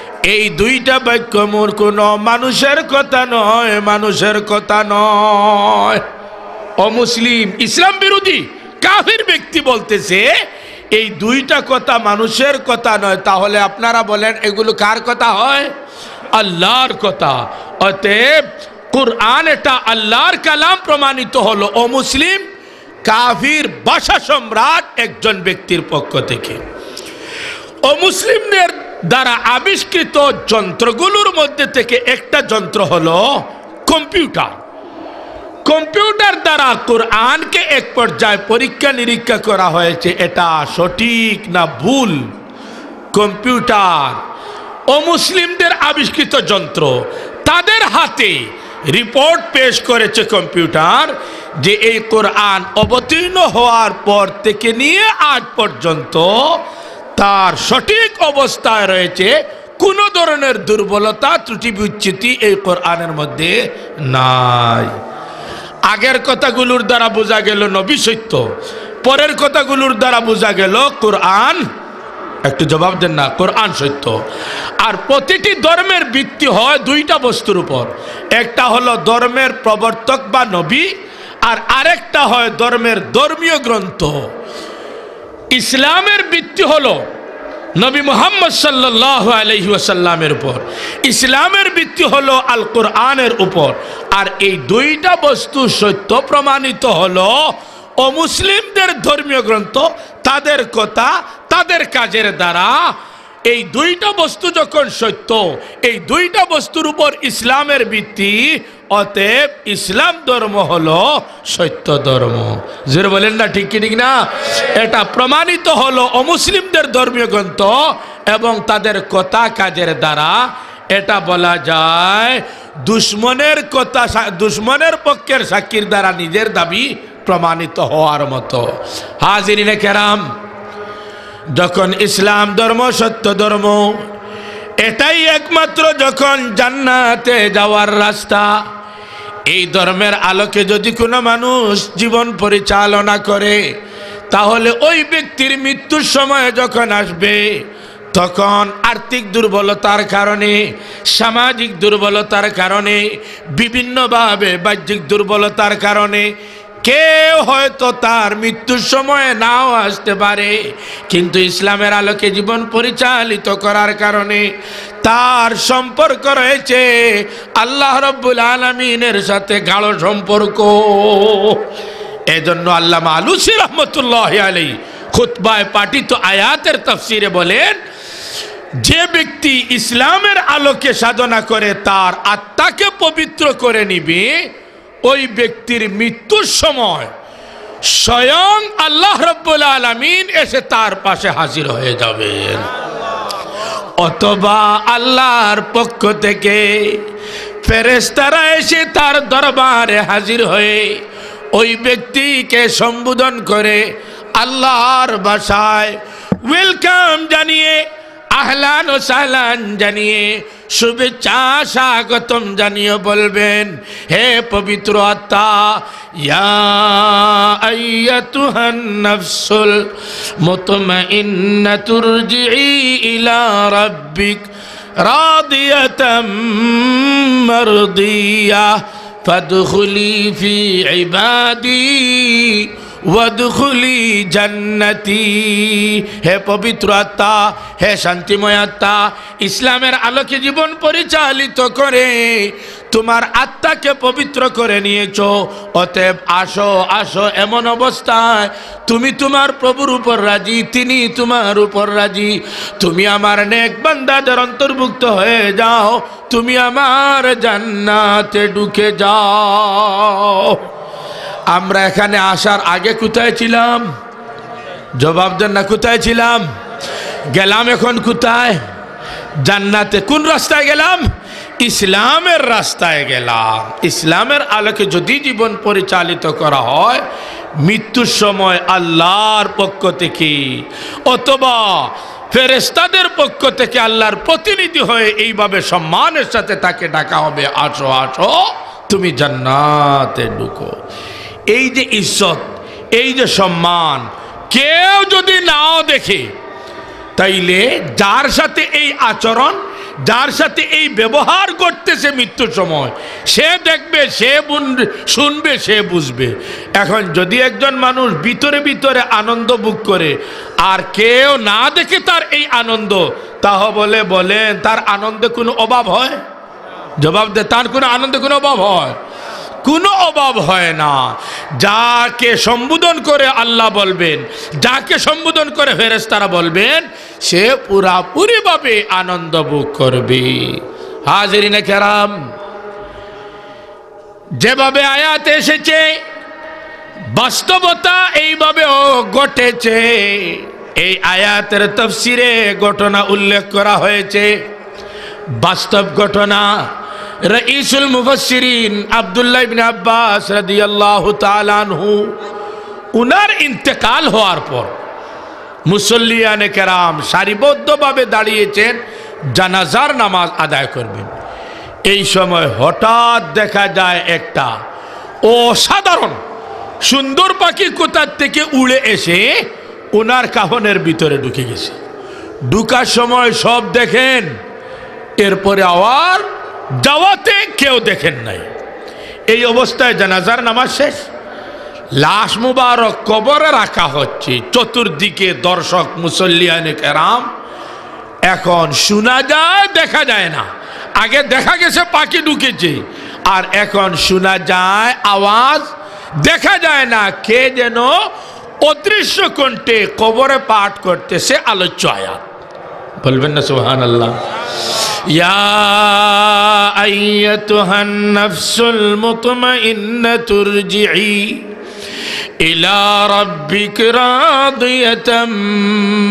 এই দুইটা বাক্য মোর কোনো মানুষের কথা নয় মানুষের কথা নয় অমুসলিম ইসলাম বিরোধী কাফির ব্যক্তি বলতেছে এই দুইটা কথা মানুষের কথা নয় তাহলে আপনারা বলেন এগুলো কার কথা হয় আল্লাহর কথা অতএব কোরআন এটা আল্লাহর কালাম প্রমাণিত হলো অমুসলিম কাফির বাসা সম্রাট একজন ব্যক্তির পক্ষ থেকে অমুসলিমদের দ্বারা আবিষ্কৃত যন্ত্রগুলোর মধ্যে থেকে একটা যন্ত্র হলো কম্পিউটার কম্পিউটার দ্বারা কোরআনকে এক পর্যায়ে পরীক্ষা নিরীক্ষা করা হয়েছে এটা সঠিক না ভুল কম্পিউটার অমুসলিমদের আবিষ্কৃত যন্ত্র তাদের হাতে রিপোর্ট পেশ করেছে কম্পিউটার যে এই কোরআন অবতীর্ণ হওয়ার পর থেকে নিয়ে আজ পর্যন্ত তার সঠিক অবস্থায় রয়েছে কোনো ধরনের দুর্বলতা ত্রুটি বিচ্যুতি এই কোরআনের মধ্যে নাই আগের কথাগুলোর দ্বারা বোঝা গেল নবী সত্য পরের কথাগুলোর দ্বারা বোঝা গেল কোরআন একটু জবাব দেন না কোরআন সত্য আর প্রতিটি ধর্মের ভিত্তি হয় দুইটা বস্তুর উপর একটা হলো ধর্মের প্রবর্তক বা নবী আর আরেকটা হয় ধর্মের ধর্মীয় গ্রন্থ ইসলামের বৃত্তি হলো নবী মোহাম্মদ সাল্লাহ আলহি উপর ইসলামের ভিত্তি হলো আল কোরআনের উপর আর এই দুইটা বস্তু সত্য প্রমাণিত হলো অমুসলিমদের ধর্মীয় গ্রন্থ তাদের কথা তাদের কাজের দ্বারা এই দুইটা বস্তু যখন সত্য এই দুইটা বস্তুর উপর ইসলামের ভিত্তি অতএব ইসলাম ধর্ম হলো সত্য ধর্ম জোর বলেন না ঠিক কি ঠিক না এটা প্রমাণিত হলো অমুসলিমদের ধর্মীয় গ্রন্থ এবং তাদের কথা কাজের দ্বারা এটা বলা যায় দুশ্মনের কথা দুশ্মনের পক্ষের সাক্ষীর দ্বারা নিজের দাবি প্রমাণিত হওয়ার মতো হাজির কেরাম যখন ইসলাম ধর্ম সত্য ধর্ম এটাই একমাত্র যখন জান্নাতে যাওয়ার রাস্তা এই ধর্মের আলোকে যদি কোনো মানুষ জীবন পরিচালনা করে তাহলে ওই ব্যক্তির মৃত্যুর সময় যখন আসবে তখন আর্থিক দুর্বলতার কারণে সামাজিক দুর্বলতার কারণে বিভিন্নভাবে বাহ্যিক দুর্বলতার কারণে কেউ হয়তো তার মৃত্যুর সময়ে নাও আসতে পারে কিন্তু ইসলামের আলোকে জীবন পরিচালিত করার কারণে তার সম্পর্ক রয়েছে আল্লাহ রব্বুল আলমিনের সাথে গাঢ় সম্পর্ক এজন্য আল্লাহ আলুসি রহমতুল্লাহ আলী খুতবায় পাঠিত আয়াতের তফসিরে বলেন যে ব্যক্তি ইসলামের আলোকে সাধনা করে তার আত্মাকে পবিত্র করে নিবে ওই ব্যক্তির মৃত্যুর সময় স্বয়ং আল্লাহ রব্বুল আলমিন এসে তার পাশে হাজির হয়ে যাবেন অথবা আল্লাহর পক্ষ থেকে ফেরেস্তারা এসে তার দরবারে হাজির হয়ে ওই ব্যক্তিকে সম্বোধন করে আল্লাহর বাসায় ওয়েলকাম জানিয়ে আহলান ও সাহলান জানিয়ে শুভেচ্ছা স্বাগতম জানিয়ে বলবেন হে পবিত্র আত্মা ইয়াতুহান্নফসুল মুতমাইন্নাতুরজিই ইলা রাব্বিক রাদিয়াতাম মারদিয়া فادخلي في عبادي ওয়াদুখুলি জান্নাতি হে পবিত্র আত্মা হে শান্তিময় আত্মা ইসলামের আলোকে জীবন পরিচালিত করে তোমার আত্মাকে পবিত্র করে নিয়েছ অতএব আসো আসো এমন অবস্থায় তুমি তোমার প্রভুর উপর রাজি তিনি তোমার উপর রাজি তুমি আমার নেক বান্দাদের অন্তর্ভুক্ত হয়ে যাও তুমি আমার জান্নাতে ঢুকে যাও আমরা এখানে আসার আগে কোথায় ছিলাম জবাব দেন না কোথায় ছিলাম গেলাম এখন কোথায় জান্নাতে কোন রাস্তায় গেলাম ইসলামের রাস্তায় গেলাম ইসলামের আলোকে যদি জীবন পরিচালিত করা হয় মৃত্যুর সময় আল্লাহর পক্ষ থেকে অথবা ফেরেস্তাদের পক্ষ থেকে আল্লাহর প্রতিনিধি হয়ে এইভাবে সম্মানের সাথে তাকে ডাকা হবে আসো আসো তুমি জান্নাতে ঢুকো এই যে ইজ্জত এই যে সম্মান কেউ যদি নাও দেখে তাইলে যার সাথে এই আচরণ যার সাথে এই ব্যবহার করতেছে মৃত্যু সময় সে দেখবে সে শুনবে সে বুঝবে এখন যদি একজন মানুষ ভিতরে ভিতরে আনন্দ বুক করে আর কেউ না দেখে তার এই আনন্দ তাহ বলে বলেন তার আনন্দে কোনো অভাব হয় জবাব দে তার কোনো আনন্দে কোনো অভাব হয় কোনো অভাব হয় না যাকে সম্বোধন করে আল্লাহ বলবেন যাকে সম্বোধন করে ফেরেস তারা বলবেন সে পুরাপুরিভাবে আনন্দ ভোগ করবে হাজির কেরাম যেভাবে আয়াত এসেছে বাস্তবতা এইভাবেও ঘটেছে এই আয়াতের তফসিরে ঘটনা উল্লেখ করা হয়েছে বাস্তব ঘটনা রঈসুল মুফাসসিরিন আব্দুল্লাহ ইবনে আব্বাস রাদিয়াল্লাহু আনহু উনার ইন্তেকাল হওয়ার পর মুসল্লিয়ানে কেরাম সারিবদ্ধভাবে দাঁড়িয়েছেন জানাজার নামাজ আদায় করবেন এই সময় হঠাৎ দেখা যায় একটা অসাধারণ সুন্দর পাখি কোথার থেকে উড়ে এসে ওনার কাহনের ভিতরে ঢুকে গেছে ঢুকার সময় সব দেখেন এরপরে আবার দাওয়াতে কেউ দেখেন নাই এই অবস্থায় জানাজার নামাজ শেষ লাশ মুবারক কবরে রাখা হচ্ছে চতুর্দিকে দর্শক মুসল্লিয়ানে কেরাম এখন শোনা যায় দেখা যায় না আগে দেখা গেছে পাখি ঢুকেছে আর এখন শোনা যায় আওয়াজ দেখা যায় না কে যেন অদৃশ্য কণ্ঠে কবরে পাঠ করতেছে আলোচ্য আয়াত বলবেন না সুহান আল্লাহ يا أيتها النفس المطمئنة ارجعي إلى ربك راضية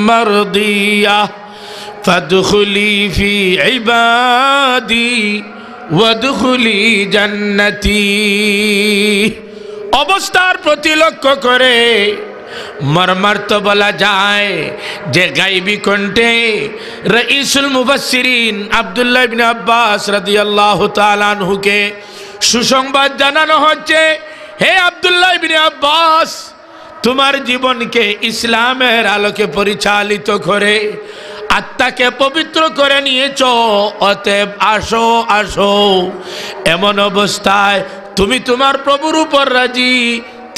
مرضية فادخلي في عبادي وادخلي جنتي অবস্থার প্রতি লক্ষ্য করে মর্মর তো বলা যায় যে গাইবি কণ্ঠে রঈসুল মুবাসিরিন আবদুল্লাহ ইবনে আব্বাস রাদিয়াল্লাহু তাআলা আনহুকে সুসংবাদ জানানো হচ্ছে হে আবদুল্লাহ ইবনে আব্বাস তোমার জীবনকে ইসলামের আলোকে পরিচালিত করে আত্মাকে পবিত্র করে নিয়েছ অতএব আসো আসো এমন অবস্থায় তুমি তোমার প্রভুর উপর রাজি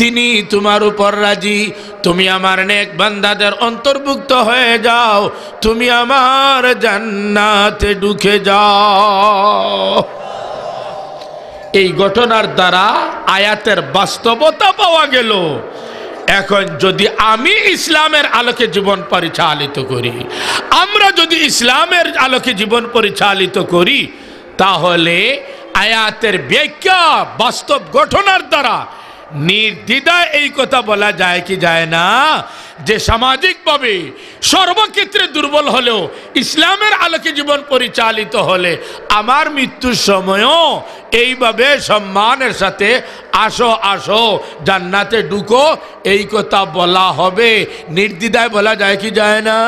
তিনি তোমার উপর রাজি তুমি আমার নেক বান্দাদের অন্তর্ভুক্ত হয়ে যাও তুমি আমার জান্নাতে ঢুকে যাও এই ঘটনার দ্বারা আয়াতের বাস্তবতা পাওয়া গেল এখন যদি আমি ইসলামের আলোকে জীবন পরিচালিত করি আমরা যদি ইসলামের আলোকে জীবন পরিচালিত করি তাহলে আয়াতের ব্যাখ্যা বাস্তব ঘটনার দ্বারা নির্দ্বিধায় এই কথা বলা যায় কি যায় না যে সামাজিকভাবে সর্বক্ষেত্রে দুর্বল হলেও ইসলামের আলোকে জীবন পরিচালিত হলে আমার মৃত্যুর সময়ও এইভাবে সম্মানের সাথে আসো আসো জান্নাতে ঢুকো এই কথা বলা হবে নির্দ্বিধায় বলা যায় কি যায় না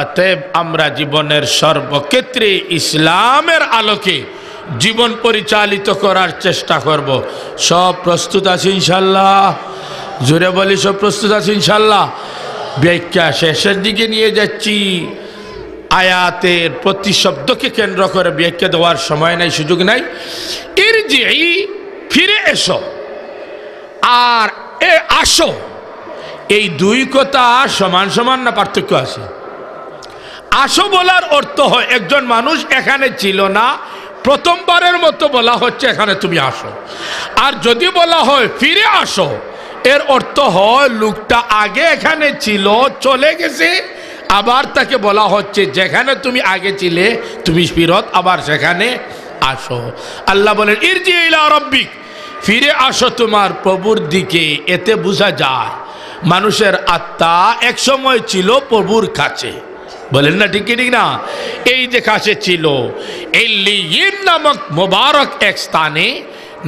অতএব আমরা জীবনের সর্বক্ষেত্রে ইসলামের আলোকে জীবন পরিচালিত করার চেষ্টা করব। সব প্রস্তুত আছে ইনশাল্লাহ জোরে বলি সব প্রস্তুত আছে ইনশাল্লাহ ব্যাখ্যা শেষের দিকে নিয়ে যাচ্ছি আয়াতের প্রতি শব্দকে কেন্দ্র করে ব্যাখ্যা দেওয়ার সময় নাই সুযোগ নাই এর যে এই ফিরে এসো আর এ আসো এই দুই কথা সমান সমান না পার্থক্য আছে আসো বলার অর্থ হয় একজন মানুষ এখানে ছিল না প্রথমবারের মতো বলা হচ্ছে এখানে তুমি আসো আর যদি বলা হয় ফিরে আসো এর অর্থ হয় লোকটা আগে এখানে ছিল চলে গেছে আবার তাকে বলা হচ্ছে যেখানে তুমি আগে ছিলে তুমি ফিরত আবার সেখানে আসো আল্লাহ বলেন ইরজি রব্বিক ফিরে আসো তোমার প্রভুর দিকে এতে বোঝা যায় মানুষের আত্মা একসময় ছিল প্রভুর কাছে বলেন না ঠিক ঠিক না এই যে কাছে ছিল এই লিয়িন নামক মোবারক এক স্থানে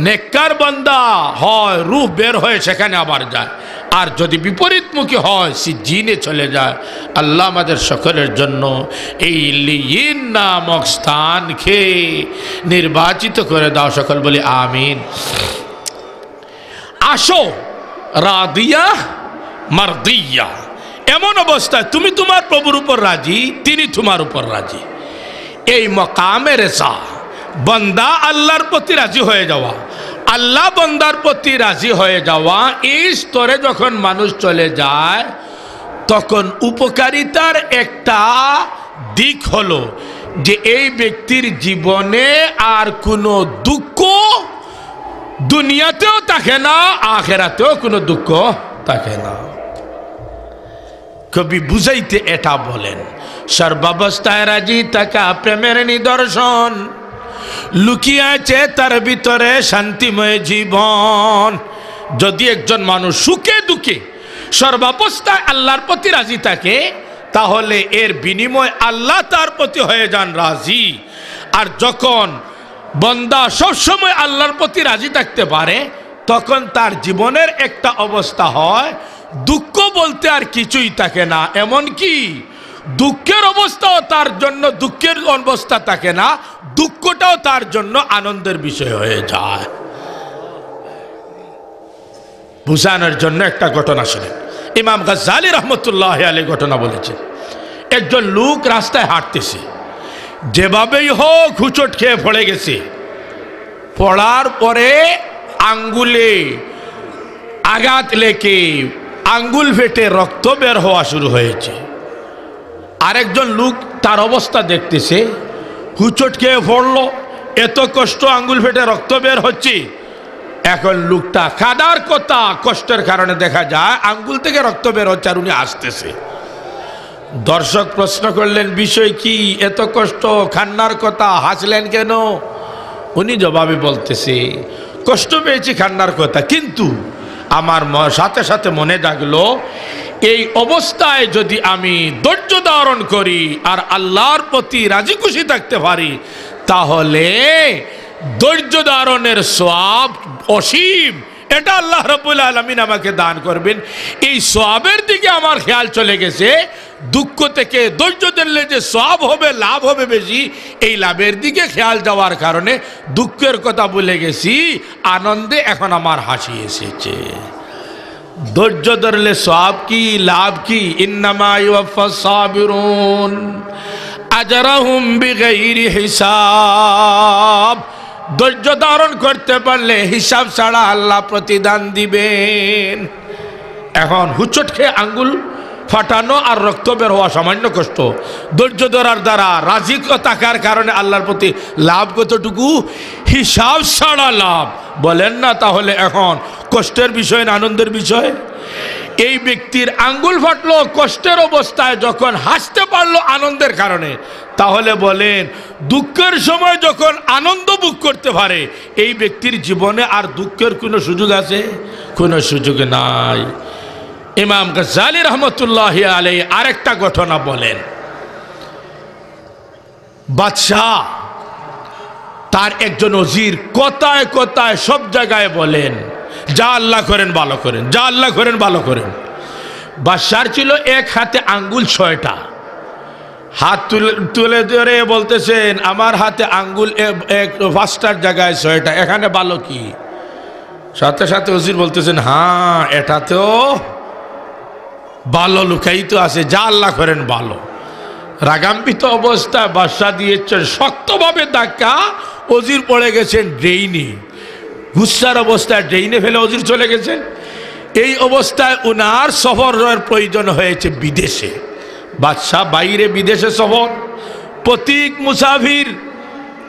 নেককার বান্দা হয় রূহ বের হয়ে সেখানে আবার যায় আর যদি বিপরীতমুখী হয় সে জিনে চলে যায় আল্লাহ আমাদের সকলের জন্য এই লিয়িন নামক স্থান খেয়ে নির্বাচিত করে দাও সকল বলি আমিন আসো রাদিয়া মারদিয়া এমন অবস্থায় তুমি তোমার প্রভুর উপর রাজি তিনি তোমার উপর রাজি এই মকামে রেসা বন্দা আল্লাহর প্রতি রাজি হয়ে যাওয়া আল্লাহ বন্দার প্রতি রাজি হয়ে যাওয়া এই স্তরে যখন মানুষ চলে যায় তখন উপকারিতার একটা দিক হলো যে এই ব্যক্তির জীবনে আর কোনো দুঃখ দুনিয়াতেও থাকে না আখেরাতেও কোনো দুঃখ থাকে না কবি বুঝাইতে এটা বলেন সর্বাবস্থায় রাজি থাকা প্রেমের নিদর্শন লুকিয়েছে তার ভিতরে শান্তিময় জীবন যদি একজন মানুষ সুখে দুঃখে সর্বাবস্থায় আল্লাহর প্রতি রাজি থাকে তাহলে এর বিনিময় আল্লাহ তার প্রতি হয়ে যান রাজি আর যখন বন্দা সবসময় আল্লাহর প্রতি রাজি থাকতে পারে তখন তার জীবনের একটা অবস্থা হয় দুঃখ বলতে আর কিছুই থাকে না এমন কি দুঃখের অবস্থাও তার জন্য দুঃখের অবস্থা থাকে না দুঃখটাও তার জন্য আনন্দের বিষয় হয়ে যায় বুঝানোর জন্য একটা ঘটনা শুনেন ইমাম গাজ্জালি রহমতুল্লাহ আলী ঘটনা বলেছে একজন লোক রাস্তায় হাঁটতেছে যেভাবেই হোক হুচট খেয়ে পড়ে গেছে পড়ার পরে আঙ্গুলে আঘাত লেকে আঙ্গুল ফেটে রক্ত বের হওয়া শুরু হয়েছে আরেকজন লোক তার অবস্থা দেখতেছে হুচট খেয়ে পড়লো এত কষ্ট আঙ্গুল ফেটে রক্ত বের হচ্ছে এখন লোকটা কাদার কথা কষ্টের কারণে দেখা যায় আঙ্গুল থেকে রক্ত বের হচ্ছে আর উনি আসতেছে দর্শক প্রশ্ন করলেন বিষয় কি এত কষ্ট খান্নার কথা হাসলেন কেন উনি জবাবে বলতেছে কষ্ট পেয়েছি খান্নার কথা কিন্তু আমার সাথে সাথে মনে জাগলো এই অবস্থায় যদি আমি ধৈর্য ধারণ করি আর আল্লাহর প্রতি রাজি খুশি থাকতে পারি তাহলে ধৈর্য ধারণের সব অসীম এটা আল্লাহ রব্বুল আলমিন আমাকে দান করবেন এই সবের দিকে আমার খেয়াল চলে গেছে দুঃখ থেকে ধৈর্য দিলে যে সব হবে লাভ হবে বেশি এই লাভের দিকে খেয়াল যাওয়ার কারণে দুঃখের কথা বলে গেছি আনন্দে এখন আমার হাসি এসেছে ধৈর্য ধরলে সব কি লাভ কি ইন্নামায় হিসাব ধৈর্য ধারণ করতে পারলে হিসাব ছাড়া আল্লাহ প্রতিদান দিবেন এখন হুচট খেয়ে আঙ্গুল ফাটানো আর রক্ত বের হওয়া সামান্য কষ্ট ধৈর্য ধরার দ্বারা রাজি থাকার কারণে আল্লাহর প্রতি লাভ কতটুকু হিসাব ছাড়া লাভ বলেন না তাহলে এখন কষ্টের বিষয় না আনন্দের বিষয় এই ব্যক্তির আঙ্গুল ফাটলো কষ্টের অবস্থায় যখন হাসতে পারলো আনন্দের কারণে তাহলে বলেন দুঃখের সময় যখন আনন্দ বুক করতে পারে এই ব্যক্তির জীবনে আর দুঃখের কোনো সুযোগ আছে কোনো সুযোগ নাই ইমাম গজালি রহমতুল্লাহ আলাই আরেকটা ঘটনা বলেন বাদশাহ তার একজন অজির কথায় কথায় সব জায়গায় বলেন যা আল্লাহ করেন ভালো করেন যা আল্লাহ করেন ভালো করেন বাদশার ছিল এক হাতে আঙ্গুল ছয়টা হাত তুলে ধরে বলতেছেন আমার হাতে আঙ্গুল এক জায়গায় ছয়টা এখানে ভালো কি সাথে সাথে ওসির বলতেছেন হ্যাঁ এটা তো ভালো তো আছে যা আল্লাহ করেন ভালো রাগাম্বিত অবস্থায় বাসা দিয়েছেন শক্তভাবে ধাক্কা ওজির পড়ে গেছেন ড্রেইনে গুসার অবস্থায় ড্রেইনে ফেলে অজুর চলে গেছে এই অবস্থায় ওনার সফরের প্রয়োজন হয়েছে বিদেশে বাদশাহ বাইরে বিদেশে সফর প্রতীক মুসাফির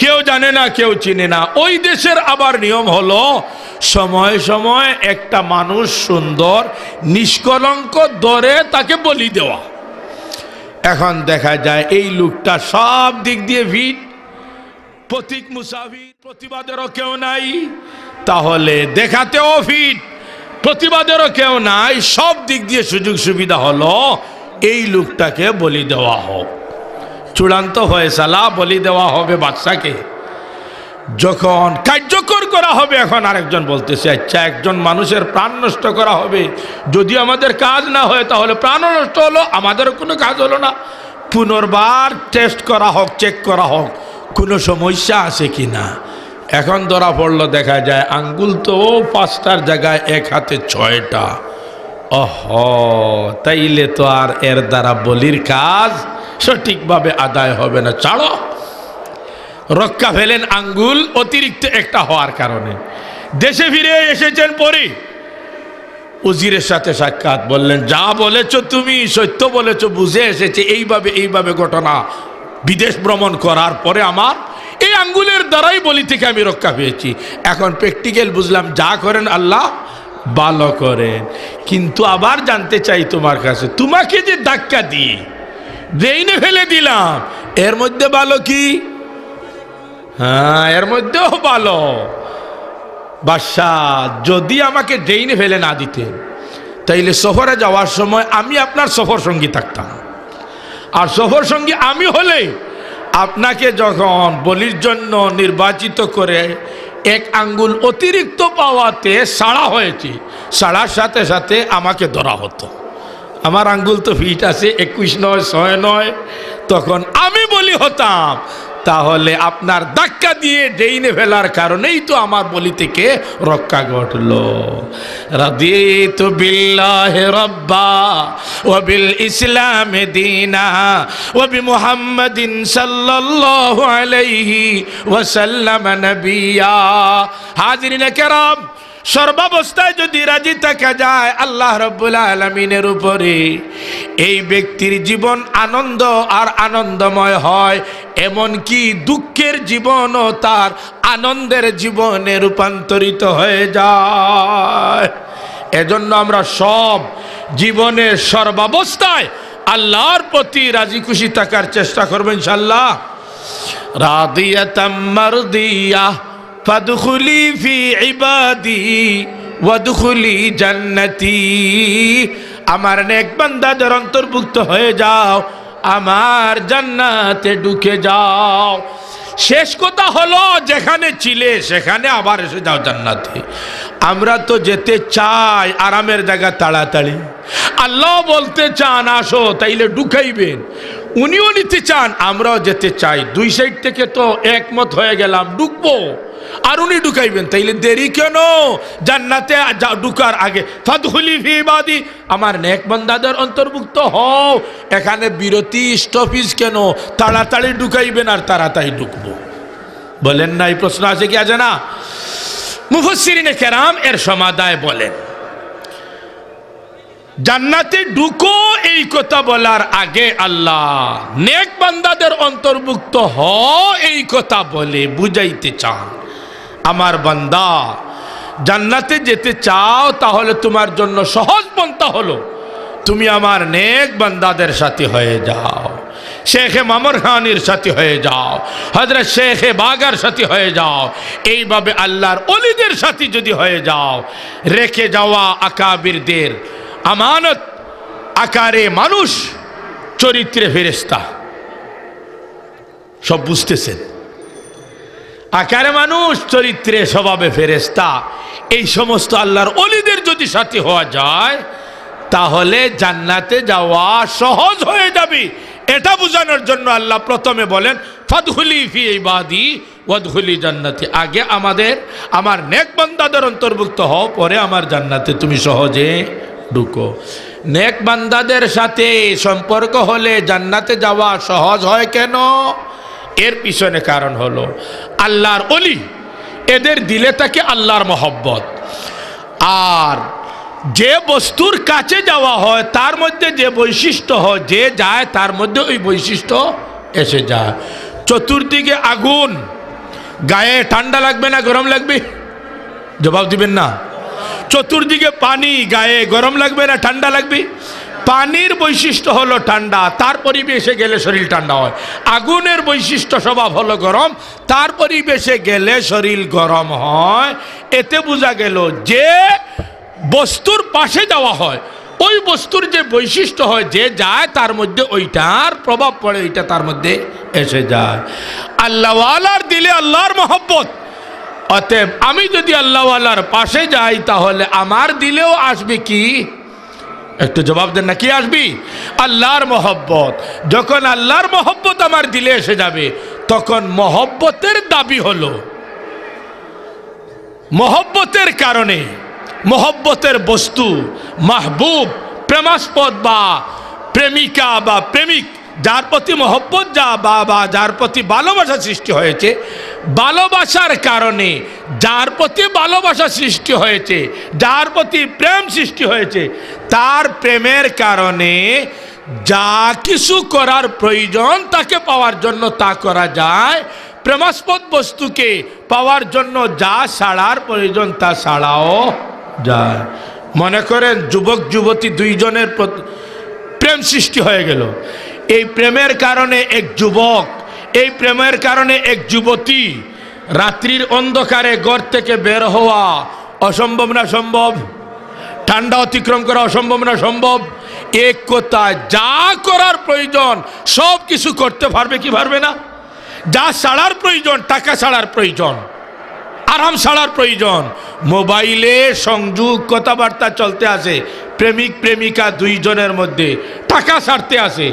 কেউ জানে না কেউ চিনে না ওই দেশের আবার নিয়ম হলো সময় সময় একটা মানুষ সুন্দর নিষ্কলঙ্ক দরে তাকে বলি দেওয়া এখন দেখা যায় এই লোকটা সব দিক দিয়ে ভিড় প্রতীক মুসাফির প্রতিবাদেরও কেউ নাই তাহলে দেখাতেও ফিট প্রতিবাদেরও কেউ নাই সব দিক দিয়ে সুযোগ সুবিধা হলো এই লোকটাকে বলি দেওয়া হোক চূড়ান্ত হয়ে সালা বলি দেওয়া হবে বাদশাকে যখন কার্যকর করা হবে এখন আরেকজন বলতেছে আচ্ছা একজন মানুষের প্রাণ নষ্ট করা হবে যদি আমাদের কাজ না হয় তাহলে প্রাণ নষ্ট হলো আমাদেরও কোনো কাজ হলো না পুনর্বার টেস্ট করা হোক চেক করা হোক কোনো সমস্যা আছে কি না এখন ধরা পড়লো দেখা যায় আঙ্গুল তো পাঁচটার জায়গায় এক হাতে ছয়টা অহ তাইলে তো আর এর দ্বারা বলির কাজ সঠিকভাবে আদায় হবে না ছাড়ো রক্ষা ফেলেন আঙ্গুল অতিরিক্ত একটা হওয়ার কারণে দেশে ফিরে এসেছেন পরে উজিরের সাথে সাক্ষাৎ বললেন যা বলেছ তুমি সত্য বলেছ বুঝে এসেছে এইভাবে এইভাবে ঘটনা বিদেশ ভ্রমণ করার পরে আমার আঙ্গুলের দ্বারাই বলি থেকে আমি রক্ষা পেয়েছি এখন প্র্যাকটিক্যাল বুঝলাম যা করেন আল্লাহ ভালো করেন কিন্তু আবার জানতে চাই তোমার কাছে তোমাকে যে ধাক্কা দিয়ে ড্রেইনে ফেলে দিলাম এর মধ্যে ভালো কি হ্যাঁ এর মধ্যেও ভালো বাদশাহ যদি আমাকে ড্রেইনে ফেলে না দিতেন তাইলে সফরে যাওয়ার সময় আমি আপনার সফর সঙ্গী থাকতাম আর সফর সঙ্গী আমি হলে আপনাকে যখন বলির জন্য নির্বাচিত করে এক আঙ্গুল অতিরিক্ত পাওয়াতে সাড়া হয়েছে সাড়ার সাথে সাথে আমাকে ধরা হতো আমার আঙ্গুল তো ফিট আছে একুশ নয় ছয় নয় তখন আমি বলি হতাম তাহলে আপনার ধাক্কা দিয়ে ডেইনে ফেলার কারণেই তো আমার বলি থেকে রক্ষা ঘটল হাজির রব্বা ও বিল ইসলাম ও বি আলাইহি কেরাম সর্বাবস্থায় যদি রাজি থাকা যায় আল্লাহ রব্বুল আলমিনের উপরে এই ব্যক্তির জীবন আনন্দ আর আনন্দময় হয় এমন কি দুঃখের জীবনও তার আনন্দের জীবনে রূপান্তরিত হয়ে যায় এজন্য আমরা সব জীবনের সর্বাবস্থায় আল্লাহর প্রতি রাজি খুশি থাকার চেষ্টা করবেন ইনশাল্লাহ দিয়া ফাদুখুলি ফি ইবাদি ওয়াদুখুলি জান্নাতি আমার নেক বান্দাদের অন্তর্ভুক্ত হয়ে যাও আমার জান্নাতে ঢুকে যাও শেষ কথা হলো যেখানে ছিলে সেখানে আবার এসে যাও জান্নাতে আমরা তো যেতে চাই আরামের জায়গা তাড়াতাড়ি আল্লাহ বলতে চান আসো তাইলে ঢুকাইবেন উনিও নিতে চান আমরাও যেতে চাই দুই সাইড থেকে তো একমত হয়ে গেলাম ঢুকবো আর উনি ঢুকাইবেন তাইলে দেরি কেন জান্নাতে ঢুকার আগে আমার নেক বান্দাদের অন্তর্ভুক্ত হও এখানে বিরতি স্টপিজ কেন তাড়াতাড়ি ঢুকাইবেন আর তাড়াতাড়ি ঢুকবো বলেন না এই প্রশ্ন আছে কি আছে না মুফসিরিনে কেরাম এর সমাধায় বলেন জান্নাতে ঢুকো এই কথা বলার আগে আল্লাহ নেক বান্দাদের অন্তর্ভুক্ত হ এই কথা বলে বুঝাইতে চান আমার বান্দা জান্নাতে যেতে চাও তাহলে তোমার জন্য সহজ পন্থা হলো তুমি আমার নেক বান্দাদের সাথী হয়ে যাও শেখে মামর খানের সাথী হয়ে যাও হজরত শেখে বাগার সাথী হয়ে যাও এইভাবে আল্লাহর অলিদের সাথী যদি হয়ে যাও রেখে যাওয়া আকাবিরদের আমানত আকারে মানুষ চরিত্রে ফেরেস্তা সব বুঝতেছেন আকারে মানুষ চরিত্রে স্বভাবে ফেরেস্তা এই সমস্ত আল্লাহর অলিদের যদি সাথী হওয়া যায় তাহলে জান্নাতে যাওয়া সহজ হয়ে যাবে এটা বোঝানোর জন্য আল্লাহ প্রথমে বলেন ফাদহুলি ফি ইবাদি ওয়াদহুলি জান্নাতি আগে আমাদের আমার নেক বান্দাদের অন্তর্ভুক্ত হও পরে আমার জান্নাতে তুমি সহজে ঢুকো নেক বান্দাদের সাথে সম্পর্ক হলে জান্নাতে যাওয়া সহজ হয় কেন এর পিছনে কারণ হলো আল্লাহর অলি এদের দিলে তাকে আল্লাহর মহব্বত আর যে বস্তুর কাছে যাওয়া হয় তার মধ্যে যে বৈশিষ্ট্য হয় যে যায় তার মধ্যে ওই বৈশিষ্ট্য এসে যায় চতুর্দিকে আগুন গায়ে ঠান্ডা লাগবে না গরম লাগবে জবাব দিবেন না চতুর্দিকে পানি গায়ে গরম লাগবে না ঠান্ডা লাগবে পানির বৈশিষ্ট্য হলো ঠান্ডা তার পরিবেশে গেলে শরীর ঠান্ডা হয় আগুনের বৈশিষ্ট্য স্বভাব হলো গরম তার পরিবেশে গেলে শরীর গরম হয় এতে বোঝা গেল যে বস্তুর পাশে যাওয়া হয় ওই বস্তুর যে বৈশিষ্ট্য হয় যে যায় তার মধ্যে ওইটার প্রভাব পড়ে ওইটা তার মধ্যে এসে যায় আল্লাহওয়ালার দিলে আল্লাহর মহব্বত অতএব আমি যদি আল্লাহওয়ালার পাশে যাই তাহলে আমার দিলেও আসবে কি একটু জবাব দেন না কি আসবি আল্লাহর মহব্বত যখন আল্লাহর মহব্বত আমার দিলে এসে যাবে তখন মহব্বতের দাবি হলো মহব্বতের কারণে মহব্বতের বস্তু মাহবুব প্রেমাস্পদ বা প্রেমিকা বা প্রেমিক যার প্রতি মহব্বত যা বাবা যার প্রতি ভালোবাসা সৃষ্টি হয়েছে ভালোবাসার কারণে যার প্রতি ভালোবাসা সৃষ্টি হয়েছে যার প্রতি প্রেম সৃষ্টি হয়েছে তার প্রেমের কারণে যা কিছু করার প্রয়োজন তাকে পাওয়ার জন্য তা করা যায় প্রেমাস্পদ বস্তুকে পাওয়ার জন্য যা সাড়ার প্রয়োজন তা সাড়াও যায় মনে করেন যুবক যুবতী দুইজনের প্রেম সৃষ্টি হয়ে গেল এই প্রেমের কারণে এক যুবক এই প্রেমের কারণে এক যুবতী রাত্রির অন্ধকারে গড় থেকে বের হওয়া অসম্ভব না সম্ভব ঠান্ডা অতিক্রম করা অসম্ভব না সম্ভব এক কথায় যা করার প্রয়োজন সব কিছু করতে পারবে কি পারবে না যা ছাড়ার প্রয়োজন টাকা ছাড়ার প্রয়োজন হারাম ছাড়ার প্রয়োজন মোবাইলে সংযোগ কথাবার্তা চলতে আছে প্রেমিক প্রেমিকা দুইজনের মধ্যে টাকা ছাড়তে আসে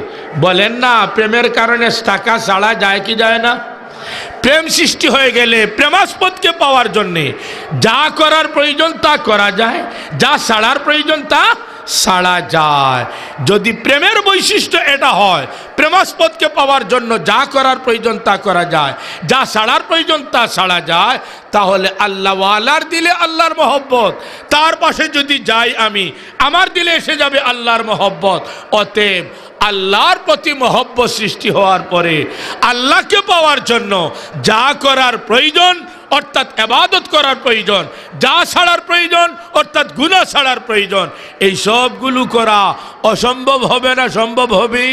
বলেন না প্রেমের কারণে টাকা ছাড়া যায় কি যায় না প্রেম সৃষ্টি হয়ে গেলে প্রেমাস্পদকে পাওয়ার জন্যে যা করার প্রয়োজন তা করা যায় যা ছাড়ার প্রয়োজন তা সাড়া যায় যদি প্রেমের বৈশিষ্ট্য এটা হয় প্রেমাস্পদকে পাওয়ার জন্য যা করার প্রয়োজন তা করা যায় যা সাড়ার প্রয়োজন তা সাড়া যায় তাহলে আল্লাহওয়ালার দিলে আল্লাহর মহব্বত তার পাশে যদি যাই আমি আমার দিলে এসে যাবে আল্লাহর মহব্বত অতএব আল্লাহর প্রতি মহব্বত সৃষ্টি হওয়ার পরে আল্লাহকে পাওয়ার জন্য যা করার প্রয়োজন অর্থাৎ আবাদত করার প্রয়োজন যা ছাড়ার প্রয়োজন অর্থাৎ গুণা ছাড়ার প্রয়োজন এই সবগুলো করা অসম্ভব হবে না সম্ভব হবে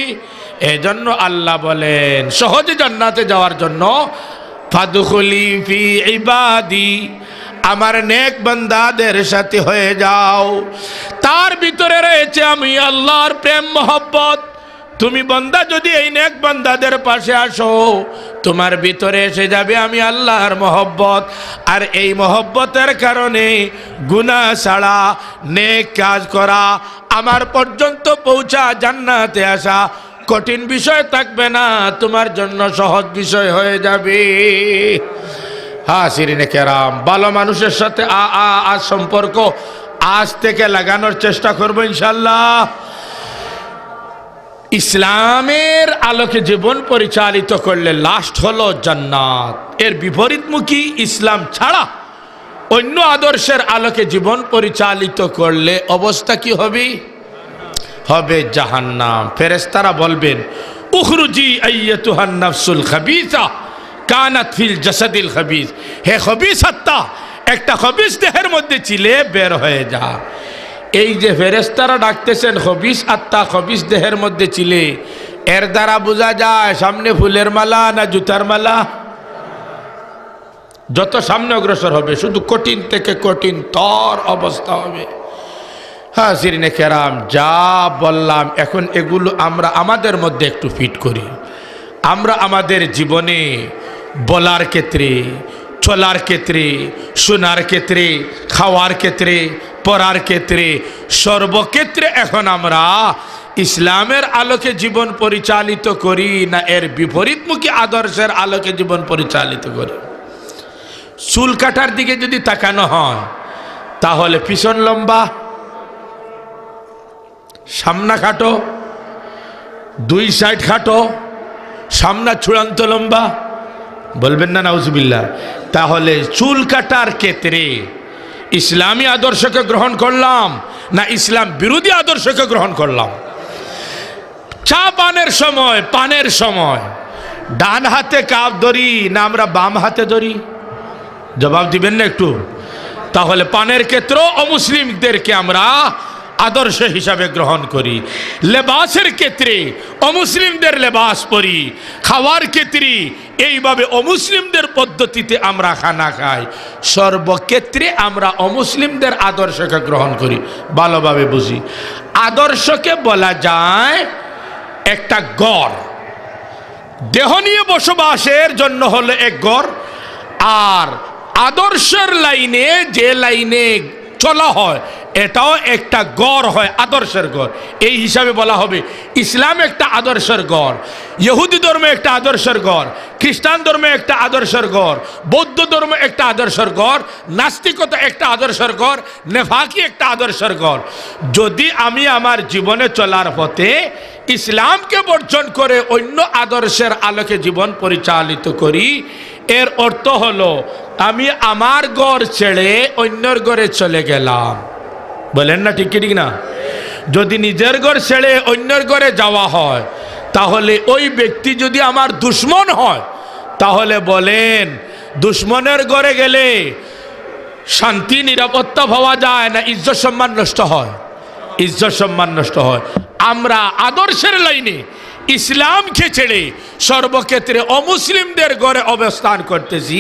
এজন্য আল্লাহ বলেন সহজে জান্নাতে যাওয়ার জন্য আমার নেক বান্দাদের সাথে হয়ে যাও তার ভিতরে রয়েছে আমি আল্লাহর প্রেম মহব্বত তুমি বন্দা যদি এই নেক বন্দাদের পাশে আসো তোমার ভিতরে এসে যাবে আমি আল্লাহর মহব্বত আর এই মহব্বতের কারণে গুণা ছাড়া নেক কাজ করা আমার পর্যন্ত পৌঁছা জান্নাতে আসা কঠিন বিষয় থাকবে না তোমার জন্য সহজ বিষয় হয়ে যাবে হ্যাঁ সিরিনে কেরাম ভালো মানুষের সাথে আ আ সম্পর্ক আজ থেকে লাগানোর চেষ্টা করবো ইনশাল্লাহ ইসলামের আলোকে জীবন পরিচালিত করলে লাস্ট হলো জান্নাত এর বিপরীতমুখী ইসলাম ছাড়া অন্য আদর্শের আলোকে জীবন পরিচালিত করলে অবস্থা কি হবে হবে জাহান্নাম ফেরেস্তারা বলবেন উখরুজি আইয়াতুহান্নাফসুল খাবিসা কানাত ফিল জাসাদিল খাবিস হে খবিস আত্মা একটা খবিস দেহের মধ্যে চিলে বের হয়ে যা এই যে ফেরেস্তারা ডাকতেছেন হবিস আত্মা হবিস দেহের মধ্যে ছিলে এর দ্বারা বোঝা যায় সামনে ফুলের মালা না জুতার মালা যত সামনে অগ্রসর হবে শুধু কঠিন থেকে কঠিন তর অবস্থা হবে হ্যাঁ সিরিনে কেরাম যা বললাম এখন এগুলো আমরা আমাদের মধ্যে একটু ফিট করি আমরা আমাদের জীবনে বলার ক্ষেত্রে চলার ক্ষেত্রে শোনার ক্ষেত্রে খাওয়ার ক্ষেত্রে পড়ার ক্ষেত্রে সর্বক্ষেত্রে এখন আমরা ইসলামের আলোকে জীবন পরিচালিত করি না এর বিপরীতমুখী আদর্শের আলোকে জীবন পরিচালিত করি চুল কাটার দিকে যদি তাকানো হয় তাহলে পিছন লম্বা সামনা খাটো দুই সাইড খাটো সামনা চূড়ান্ত লম্বা বলবেন না নাউজবিল্লা তাহলে চুল কাটার ক্ষেত্রে ইসলামী আদর্শকে গ্রহণ করলাম না ইসলাম বিরোধী আদর্শকে গ্রহণ করলাম চা পানের সময় পানের সময় ডান হাতে কাপ ধরি না আমরা বাম হাতে ধরি জবাব দিবেন না একটু তাহলে পানের ক্ষেত্রেও অমুসলিমদেরকে আমরা আদর্শ হিসাবে গ্রহণ করি লেবাসের ক্ষেত্রে অমুসলিমদের লেবাস পরি খাওয়ার ক্ষেত্রে এইভাবে অমুসলিমদের পদ্ধতিতে আমরা খানা খাই সর্বক্ষেত্রে আমরা অমুসলিমদের আদর্শকে গ্রহণ করি ভালোভাবে বুঝি আদর্শকে বলা যায় একটা গড় দেহ নিয়ে বসবাসের জন্য হলো এক গড় আর আদর্শের লাইনে যে লাইনে চলা হয় এটাও একটা গড় হয় আদর্শের গড় এই হিসাবে বলা হবে ইসলাম একটা আদর্শের গড় ইহুদি ধর্ম একটা আদর্শের গড় খ্রিস্টান ধর্ম একটা আদর্শের গড় বৌদ্ধ ধর্ম একটা আদর্শের গড় নাস্তিকতা একটা আদর্শের গড় নেফাকি একটা আদর্শের গড় যদি আমি আমার জীবনে চলার পথে ইসলামকে বর্জন করে অন্য আদর্শের আলোকে জীবন পরিচালিত করি এর অর্থ হলো আমি আমার গড় ছেড়ে অন্যর গড়ে চলে গেলাম বলেন না ঠিক ঠিক না যদি নিজের ঘর ছেড়ে অন্যের ঘরে যাওয়া হয় তাহলে ওই ব্যক্তি যদি আমার দুশ্মন হয় তাহলে বলেন দুশ্মনের ঘরে গেলে শান্তি নিরাপত্তা পাওয়া যায় না ইজ্জত সম্মান নষ্ট হয় ইজ্জত সম্মান নষ্ট হয় আমরা আদর্শের লাইনে ইসলামকে ছেড়ে সর্বক্ষেত্রে অমুসলিমদের গড়ে অবস্থান করতেছি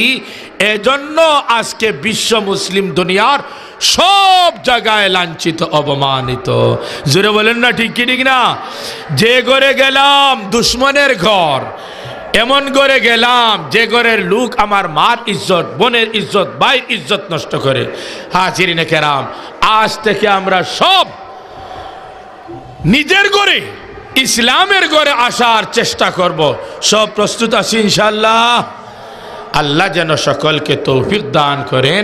এজন্য আজকে বিশ্ব মুসলিম দুনিয়ার সব জায়গায় লাঞ্ছিত অবমানিত জুড়ে বলেন না ঠিক কি ঠিক না যে ঘরে গেলাম দুশ্মনের ঘর এমন গড়ে গেলাম যে ঘরের লোক আমার মার ইজ্জত বোনের ইজ্জত বাই ইজ্জত নষ্ট করে হাজির নেকেরাম আজ থেকে আমরা সব নিজের গড়ে ইসলামের ঘরে আসার চেষ্টা করব সব প্রস্তুত আছি ইনশাল্লাহ আল্লাহ যেন সকলকে তৌফিক দান করেন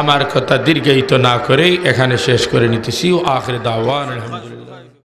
আমার কথা দীর্ঘায়িত না করেই এখানে শেষ করে নিতেছি ও আখরে দাওয়ান আলহামদুলিল্লাহ